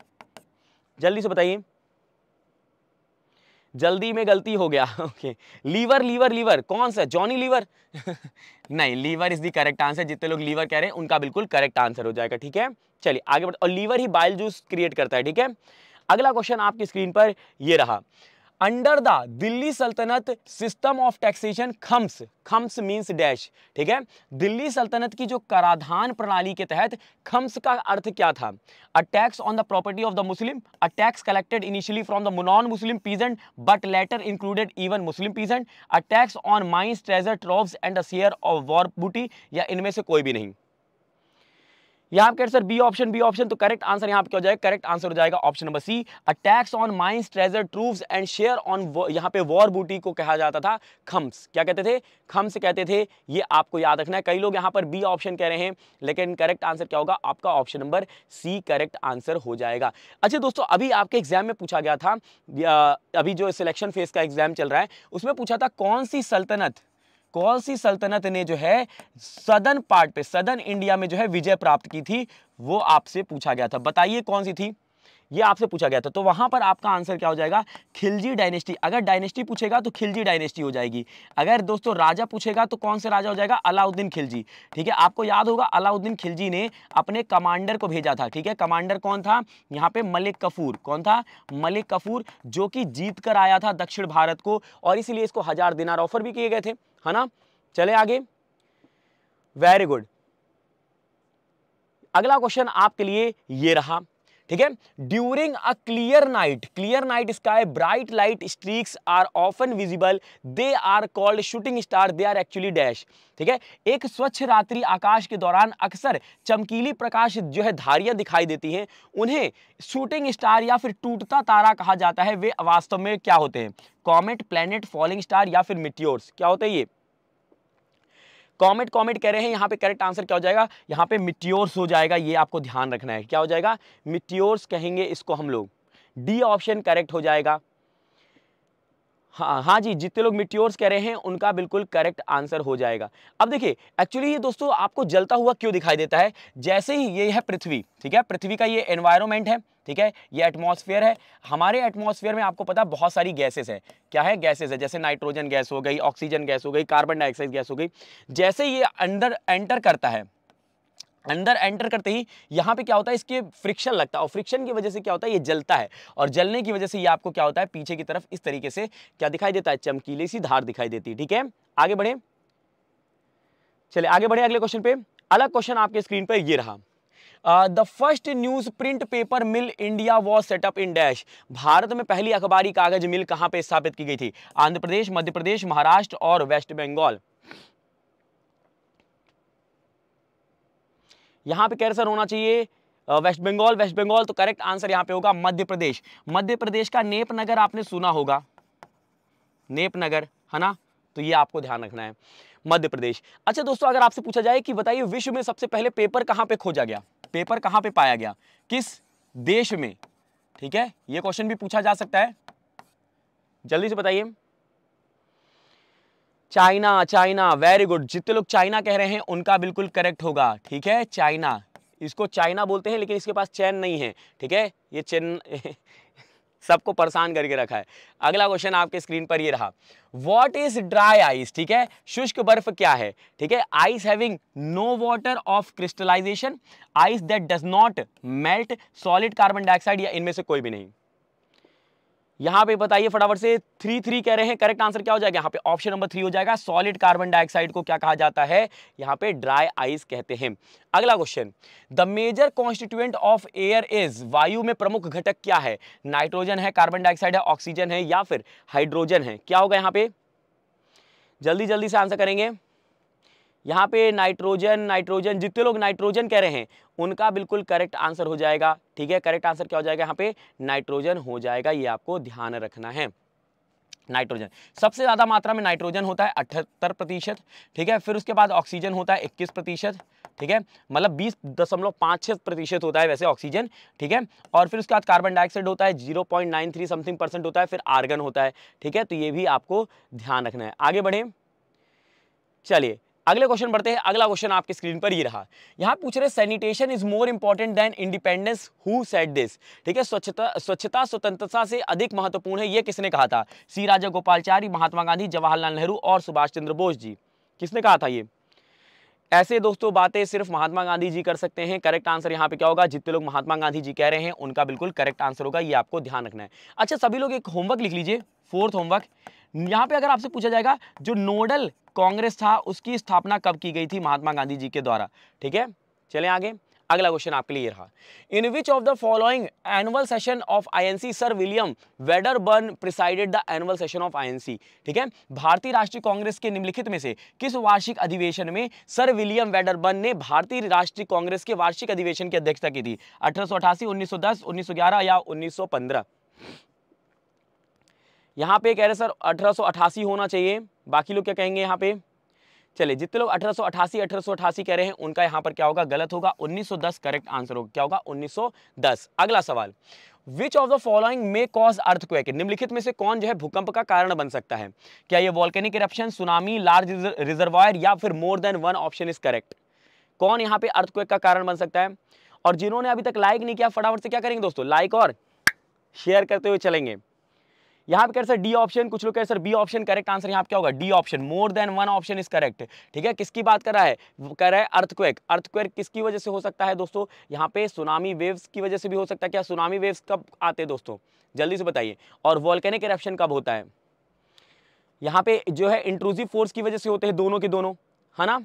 जल्दी से बताइए जल्दी में गलती हो गया ओके लीवर लीवर लीवर कौन सा जॉनी लीवर [laughs] नहीं liver is the correct answer जितने लोग लीवर कह रहे हैं उनका बिल्कुल करेक्ट आंसर हो जाएगा ठीक है चलिए आगे बढ़ और लीवर ही बाइल जूस क्रिएट करता है ठीक है अगला क्वेश्चन आपकी स्क्रीन पर ये रहा under the Delhi sultanate system of taxation खम्स खम्स मीन्स डैश ठीक है दिल्ली सल्तनत की जो कराधान प्रणाली के तहत खम्स का अर्थ क्या था a tax on the property of the Muslim a tax collected initially from the non Muslim peasant but later included even Muslim peasant a tax on mines treasure troves and a share of war booty या इनमें से कोई भी नहीं यहाँ पे sir B option B option तो correct answer यहाँ पे क्या हो जाएगा करेक्ट आंसर हो जाएगा option number C a tax on mines treasure troves and share on यहाँ पे वॉर बूटी को कहा जाता था खम्स क्या कहते थे खम्स कहते थे ये आपको याद रखना है कई लोग यहाँ पर बी ऑप्शन कह रहे हैं लेकिन करेक्ट आंसर क्या होगा आपका option number C correct answer हो जाएगा अच्छा दोस्तों अभी आपके एग्जाम में पूछा गया था अभी जो सिलेक्शन फेज का एग्जाम चल रहा है उसमें पूछा था कौन सी सल्तनत कौन सी सल्तनत ने जो है सदन पार्ट पे सदन इंडिया में जो है विजय प्राप्त की थी वो आपसे पूछा गया था बताइए कौन सी थी ये आपसे पूछा गया था तो वहां पर आपका आंसर क्या हो जाएगा खिलजी डायनेस्टी अगर डायनेस्टी पूछेगा तो खिलजी डायनेस्टी हो जाएगी अगर दोस्तों राजा पूछेगा तो कौन से राजा हो जाएगा अलाउद्दीन खिलजी ठीक है आपको याद होगा अलाउद्दीन खिलजी ने अपने कमांडर को भेजा था ठीक है कमांडर कौन था यहाँ पे मलिक कफूर कौन था मलिक कफूर जो कि जीत कर आया था दक्षिण भारत को और इसीलिए इसको हजार दिनार ऑफर भी किए गए थे है ना चले आगे वेरी गुड अगला क्वेश्चन आपके लिए ये रहा ठीक है during a clear night clear night sky bright light streaks are often visible they are called shooting star they are actually dash ठीक है एक स्वच्छ रात्रि आकाश के दौरान अक्सर चमकीली प्रकाश जो है धारियां दिखाई देती है उन्हें शूटिंग स्टार या फिर टूटता तारा कहा जाता है वे वास्तव में क्या होते हैं कॉमेट प्लैनेट फॉलिंग स्टार या फिर मिट्योर्स क्या होते हैं ये कॉमेट कॉमेट कह रहे हैं यहाँ पे करेक्ट आंसर क्या हो जाएगा यहाँ पे मिट्योर्स हो जाएगा ये आपको ध्यान रखना है क्या हो जाएगा मिट्योर्स कहेंगे इसको हम लोग डी ऑप्शन करेक्ट हो जाएगा हाँ हाँ जी जितने लोग मिट्योर्स कह रहे हैं उनका बिल्कुल करेक्ट आंसर हो जाएगा अब देखिए एक्चुअली ये दोस्तों आपको जलता हुआ क्यों दिखाई देता है जैसे ही ये है पृथ्वी ठीक है पृथ्वी का ये एनवायरनमेंट है ठीक है ये एटमॉस्फेयर है हमारे एटमॉस्फेयर में आपको पता बहुत सारी गैसेस हैं क्या है गैसेस है जैसे नाइट्रोजन गैस हो गई ऑक्सीजन गैस हो गई कार्बन डाइऑक्साइड गैस हो गई जैसे ये अंदर एंटर करता है अंदर एंटर करते ही यहाँ पे क्या होता है इसके फ्रिक्शन लगता है और फ्रिक्शन की वजह से क्या होता है ये जलता है और जलने की वजह से ये आपको क्या होता है पीछे की तरफ इस तरीके से क्या दिखाई देता है चमकीली सी धार दिखाई देती है ठीक है आगे बढ़े चले आगे बढ़े अगले क्वेश्चन पे अलग क्वेश्चन आपके स्क्रीन पर ये रहा the first news print paper mill India was set up in dash Bharat में पहली अखबारी कागज मिल कहाँ पे स्थापित की गई थी आंध्र प्रदेश मध्य प्रदेश महाराष्ट्र और वेस्ट बंगाल यहाँ पे कैंसर होना चाहिए वेस्ट बंगाल वेस्ट बंगाल तो करेक्ट आंसर यहाँ पे होगा मध्य प्रदेश मध्य प्रदेश का नेप नगर आपने सुना होगा नेप नगर है ना तो ये आपको ध्यान रखना है मध्य प्रदेश अच्छा दोस्तों अगर आपसे पूछा जाए कि बताइए विश्व में सबसे पहले पेपर कहाँ पे खोजा गया पेपर कहाँ पे पाया गया किस देश में ठीक है ये क्वेश्चन भी पूछा जा सकता है जल्दी से बताइए चाइना चाइना वेरी गुड जितने लोग चाइना कह रहे हैं उनका बिल्कुल करेक्ट होगा ठीक है चाइना इसको चाइना बोलते हैं लेकिन इसके पास चैन नहीं है ठीक है ये चैन [laughs] सबको परेशान करके रखा है अगला क्वेश्चन आपके स्क्रीन पर ये रहा वॉट इज ड्राई आइस ठीक है शुष्क बर्फ क्या है ठीक है ice having no water of crystallization ice that does not melt solid carbon dioxide या इनमें से कोई भी नहीं यहां पे बताइए फटाफट से थ्री थ्री कह रहे हैं करेक्ट आंसर क्या हो जाएगा यहाँ पे ऑप्शन नंबर थ्री हो जाएगा सॉलिड कार्बन डाइऑक्साइड को क्या कहा जाता है यहाँ पे ड्राई आइस कहते हैं अगला question the major constituent of air is वायु में प्रमुख घटक क्या है नाइट्रोजन है कार्बन डाइऑक्साइड है ऑक्सीजन है या फिर हाइड्रोजन है क्या होगा यहाँ पे जल्दी जल्दी से आंसर करेंगे यहाँ पे नाइट्रोजन नाइट्रोजन जितने लोग नाइट्रोजन कह रहे हैं उनका बिल्कुल करेक्ट आंसर हो जाएगा ठीक है करेक्ट आंसर क्या हो जाएगा यहाँ पे नाइट्रोजन हो जाएगा ये आपको ध्यान रखना है नाइट्रोजन सबसे ज़्यादा मात्रा में नाइट्रोजन होता है अठहत्तर प्रतिशत ठीक है फिर उसके बाद ऑक्सीजन होता है इक्कीस प्रतिशत ठीक है मतलब बीस दशमलव पाँच छः प्रतिशत होता है वैसे ऑक्सीजन ठीक है और फिर उसके बाद कार्बन डाइऑक्साइड होता है zero point nine three something percent होता है फिर आर्गन होता है ठीक है तो ये भी आपको ध्यान रखना है आगे बढ़ें चलिए अगले क्वेश्चन बढ़ते हैं अगला क्वेश्चन आपके स्क्रीन पर ये रहा यहाँ पूछ रहे sanitation is more important than independence who set this ठीक है स्वच्छता स्वच्छता स्वतंत्रता से अधिक महत्वपूर्ण है ये किसने कहा था सी राजा गोपालचारी महात्मा गांधी जवाहरलाल नेहरू और सुभाष चंद्र बोस जी किसने कहा था ये ऐसे दोस्तों बातें सिर्फ महात्मा गांधी जी कर सकते हैं करेक्ट आंसर यहाँ पे क्या होगा जितने लोग महात्मा गांधी जी कह रहे हैं उनका बिल्कुल करेक्ट आंसर होगा ये आपको ध्यान रखना है अच्छा सभी लोग एक होमवर्क लिख लीजिए फोर्थ होमवर्क यहाँ पे अगर आपसे पूछा जाएगा जो नोडल कांग्रेस था उसकी स्थापना कब की गई थी महात्मा गांधी जी के द्वारा ठीक है चले आगे अगला क्वेश्चन आपके लिए रहा in which of the following annual session of INC sir William Wedderburn presided the annual session of INC ठीक है भारतीय राष्ट्रीय कांग्रेस के निम्नलिखित में से किस वार्षिक अधिवेशन में सर विलियम वेडरबर्न ने भारतीय राष्ट्रीय कांग्रेस के वार्षिक अधिवेशन की अध्यक्षता की थी अठारह सौ अठासी या उन्नीस यहाँ पे कह रहे सर अठारह होना चाहिए बाकी लोग क्या कहेंगे यहाँ पे चलिए जितने लोग अठारह अठारह कह रहे हैं उनका यहाँ पर क्या होगा गलत होगा 1910 करेक्ट आंसर होगा क्या होगा 1910 अगला सवाल which of the following may cause earthquake निम्नलिखित में से कौन जो है भूकंप का कारण बन सकता है क्या ये volcanic eruption tsunami large reservoir या फिर more than one option is correct कौन यहाँ पे अर्थ क्वेक का कारण बन सकता है और जिन्होंने अभी तक लाइक नहीं किया फटाफट से क्या करेंगे दोस्तों लाइक और शेयर करते हुए चलेंगे यहाँ पे कह सर डी ऑप्शन कुछ लोग कह sir B option correct answer यहां पे क्या होगा D option more than one option is correct ठीक है किसकी बात कर रहा है कह रहा है अर्थक्वेक अर्थक्वेक किसकी वजह से हो सकता है दोस्तों यहाँ पे सुनामी वेव्स की वजह से भी हो सकता है क्या सुनामी वेव्स कब आते हैं दोस्तों जल्दी से बताइए और वॉल्केनिक इरप्शन कब होता है यहाँ पे जो है इंट्रूसिव फोर्स की वजह से होते हैं दोनों के दोनों है ना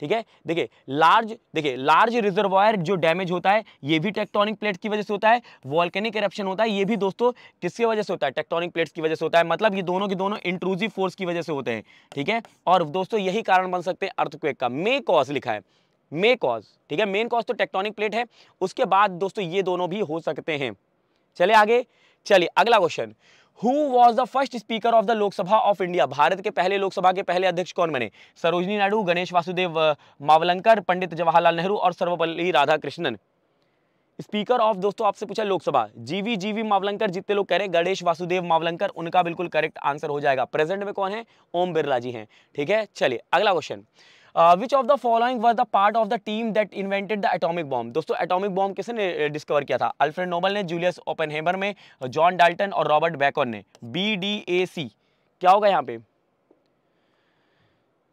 ठीक है देखिए लार्ज देखिए लार्ज रिजर्वायर जो डैमेज होता है ये भी टेक्टोनिक प्लेट की वजह से होता है वॉल्केनिक करप्शन होता है ये भी दोस्तों किसकी वजह से होता है टेक्टोनिक प्लेट्स की वजह से होता है मतलब ये दोनों के दोनों इंट्रूजिव फोर्स की वजह से होते हैं ठीक है और दोस्तों यही कारण बन सकते हैं अर्थक्वेक का मे कॉज लिखा है मे कॉज ठीक है मेन कॉज तो टेक्टोनिक प्लेट है उसके बाद दोस्तों ये दोनों भी हो सकते हैं चले आगे चलिए अगला question who was the first speaker of the Lok Sabha of India Bharat के पहले लोकसभा के पहले अध्यक्ष कौन बने सरोजनी नायडू गणेश वासुदेव मावलंकर पंडित जवाहरलाल नेहरू और सर्वपल्ली राधाकृष्णन स्पीकर ऑफ दोस्तों आपसे पूछा लोकसभा जीवी जीवी मावलंकर जितने लोग कह रहे हैं गणेश वासुदेव मावलंकर उनका बिल्कुल करेक्ट आंसर हो जाएगा प्रेजेंट में कौन है ओम बिरला जी हैं ठीक है चलिए अगला question which of the following was the part of the team that invented the atomic bomb दोस्तों एटॉमिक बॉम्ब किसने डिस्कवर uh, किया था अल्फ्रेड नोबल ने जूलियस ओपनहेमर में जॉन डाल्टन और रॉबर्ट बैकॉन ने बी डी ए सी क्या होगा यहाँ पे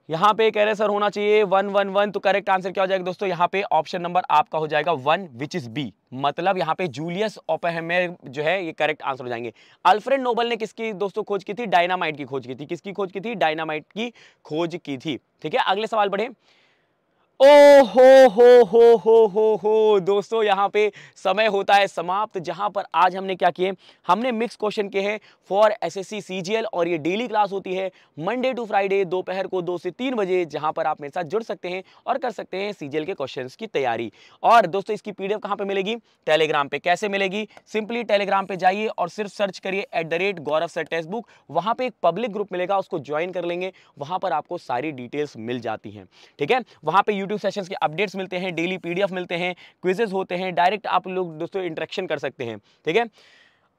यहाँ पे कह रहे सर होना चाहिए वन वन वन तो करेक्ट आंसर क्या हो जाएगा दोस्तों यहाँ पे ऑप्शन नंबर आपका हो जाएगा वन विच इज बी मतलब यहाँ पे जूलियस ओपेहमेर जो है ये करेक्ट आंसर हो जाएंगे अल्फ्रेड नोबल ने किसकी दोस्तों खोज की थी डायनामाइट की खोज की थी किसकी खोज की थी डायनामाइट की खोज की थी ठीक है अगले सवाल बढ़े ओ हो हो हो हो हो हो दोस्तों यहाँ पे समय होता है समाप्त जहाँ पर आज हमने क्या किए हमने मिक्स क्वेश्चन के हैं फॉर एसएससी सीजीएल और ये डेली क्लास होती है मंडे टू फ्राइडे दोपहर को दो से तीन बजे जहाँ पर आप मेरे साथ जुड़ सकते हैं और कर सकते हैं सीजीएल के क्वेश्चन की तैयारी और दोस्तों इसकी पी कहाँ पर मिलेगी टेलीग्राम पर कैसे मिलेगी सिंपली टेलीग्राम पर जाइए और सिर्फ सर्च करिए at the rate Gaurav sir text book वहाँ पर एक पब्लिक ग्रुप मिलेगा उसको ज्वाइन कर लेंगे वहाँ पर आपको सारी डिटेल्स मिल जाती हैं ठीक है वहाँ पर यूट्यूब यूट्यूब सेशंस के अपडेट्स मिलते हैं डेली पीडीएफ मिलते हैं क्विजेज होते हैं डायरेक्ट आप लोग दोस्तों इंटरेक्शन कर सकते हैं ठीक है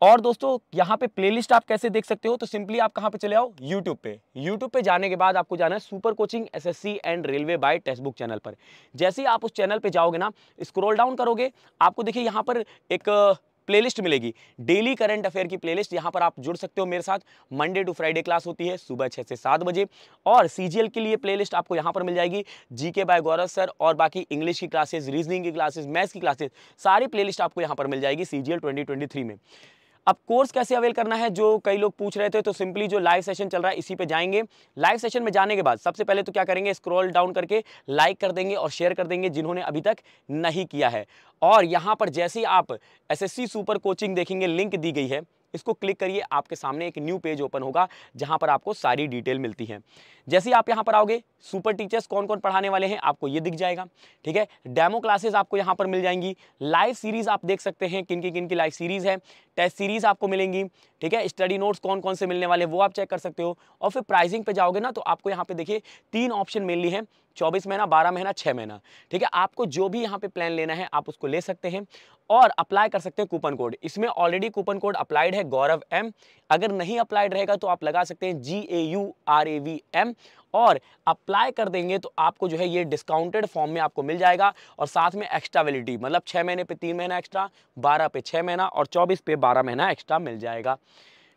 और दोस्तों यहाँ पे प्लेलिस्ट आप कैसे देख सकते हो तो सिंपली आप कहाँ पे चले आओ यूट्यूब पे यूट्यूब पे जाने के बाद आपको जाना है super coaching SSC and railway by text book channel पर जैसे ही आप उस चैनल पे जाओगे ना स्क्रॉल डाउन करोगे आपको देखिए यहाँ पर एक प्लेलिस्ट मिलेगी डेली करंट अफेयर की प्लेलिस्ट यहाँ पर आप जुड़ सकते हो मेरे साथ मंडे टू फ्राइडे क्लास होती है सुबह छह से सात बजे और सीजीएल के लिए प्लेलिस्ट आपको यहां पर मिल जाएगी जीके बाय गौरव सर और बाकी इंग्लिश की क्लासेस रीजनिंग की क्लासेज मैथ्स की क्लासेज सारी प्लेलिस्ट आपको यहाँ पर मिल जाएगी सीजीएल ट्वेंटी में अब कोर्स कैसे अवेल करना है जो कई लोग पूछ रहे थे तो सिंपली जो लाइव सेशन चल रहा है इसी पे जाएंगे लाइव सेशन में जाने के बाद सबसे पहले तो क्या करेंगे स्क्रॉल डाउन करके लाइक कर देंगे और शेयर कर देंगे जिन्होंने अभी तक नहीं किया है और यहाँ पर जैसे ही आप एसएससी सुपर कोचिंग देखेंगे लिंक दी गई है इसको क्लिक करिए आपके सामने एक न्यू पेज ओपन होगा जहाँ पर आपको सारी डिटेल मिलती है जैसे ही आप यहाँ पर आओगे सुपर टीचर्स कौन कौन पढ़ाने वाले हैं आपको ये दिख जाएगा ठीक है डेमो क्लासेस आपको यहाँ पर मिल जाएंगी लाइव सीरीज़ आप देख सकते हैं किन की किन की लाइव सीरीज़ है टेस्ट सीरीज़ आपको मिलेंगी ठीक है स्टडी नोट्स कौन कौन से मिलने वाले वो आप चेक कर सकते हो और फिर प्राइसिंग पे जाओगे ना तो आपको यहाँ पे देखिए तीन ऑप्शन मिल है चौबीस महीना बारह महीना छः महीना ठीक है आपको जो भी यहाँ पे प्लान लेना है आप उसको ले सकते हैं और अप्लाई कर सकते हैं कूपन कोड इसमें ऑलरेडी कूपन कोड अप्लाइड है गौरव एम अगर नहीं अप्लाइड रहेगा तो आप लगा सकते हैं G A U R A V M और अप्लाई कर देंगे तो आपको जो है ये डिस्काउंटेड फॉर्म में आपको मिल जाएगा और साथ में एक्स्ट्रा वैलिडिटी मतलब छः महीने पे तीन महीना एक्स्ट्रा बारह पे छः महीना और चौबीस पे बारह महीना एक्स्ट्रा मिल जाएगा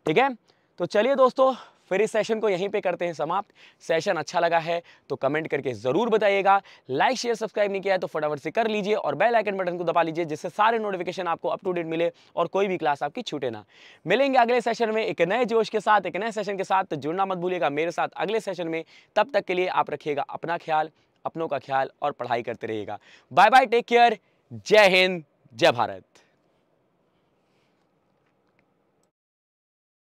ठीक है तो चलिए दोस्तों फिर इस सेशन को यहीं पे करते हैं समाप्त सेशन अच्छा लगा है तो कमेंट करके ज़रूर बताइएगा लाइक शेयर सब्सक्राइब नहीं किया है तो फटाफट से कर लीजिए और बेल आइकन बटन को दबा लीजिए जिससे सारे नोटिफिकेशन आपको अप टू डेट मिले और कोई भी क्लास आपकी छूटे ना मिलेंगे अगले सेशन में एक नए जोश के साथ एक नए सेशन के साथ तो जुड़ना मत भूलिएगा मेरे साथ अगले सेशन में तब तक के लिए आप रखिएगा अपना ख्याल अपनों का ख्याल और पढ़ाई करते रहिएगा बाय बाय टेक केयर जय हिंद जय भारत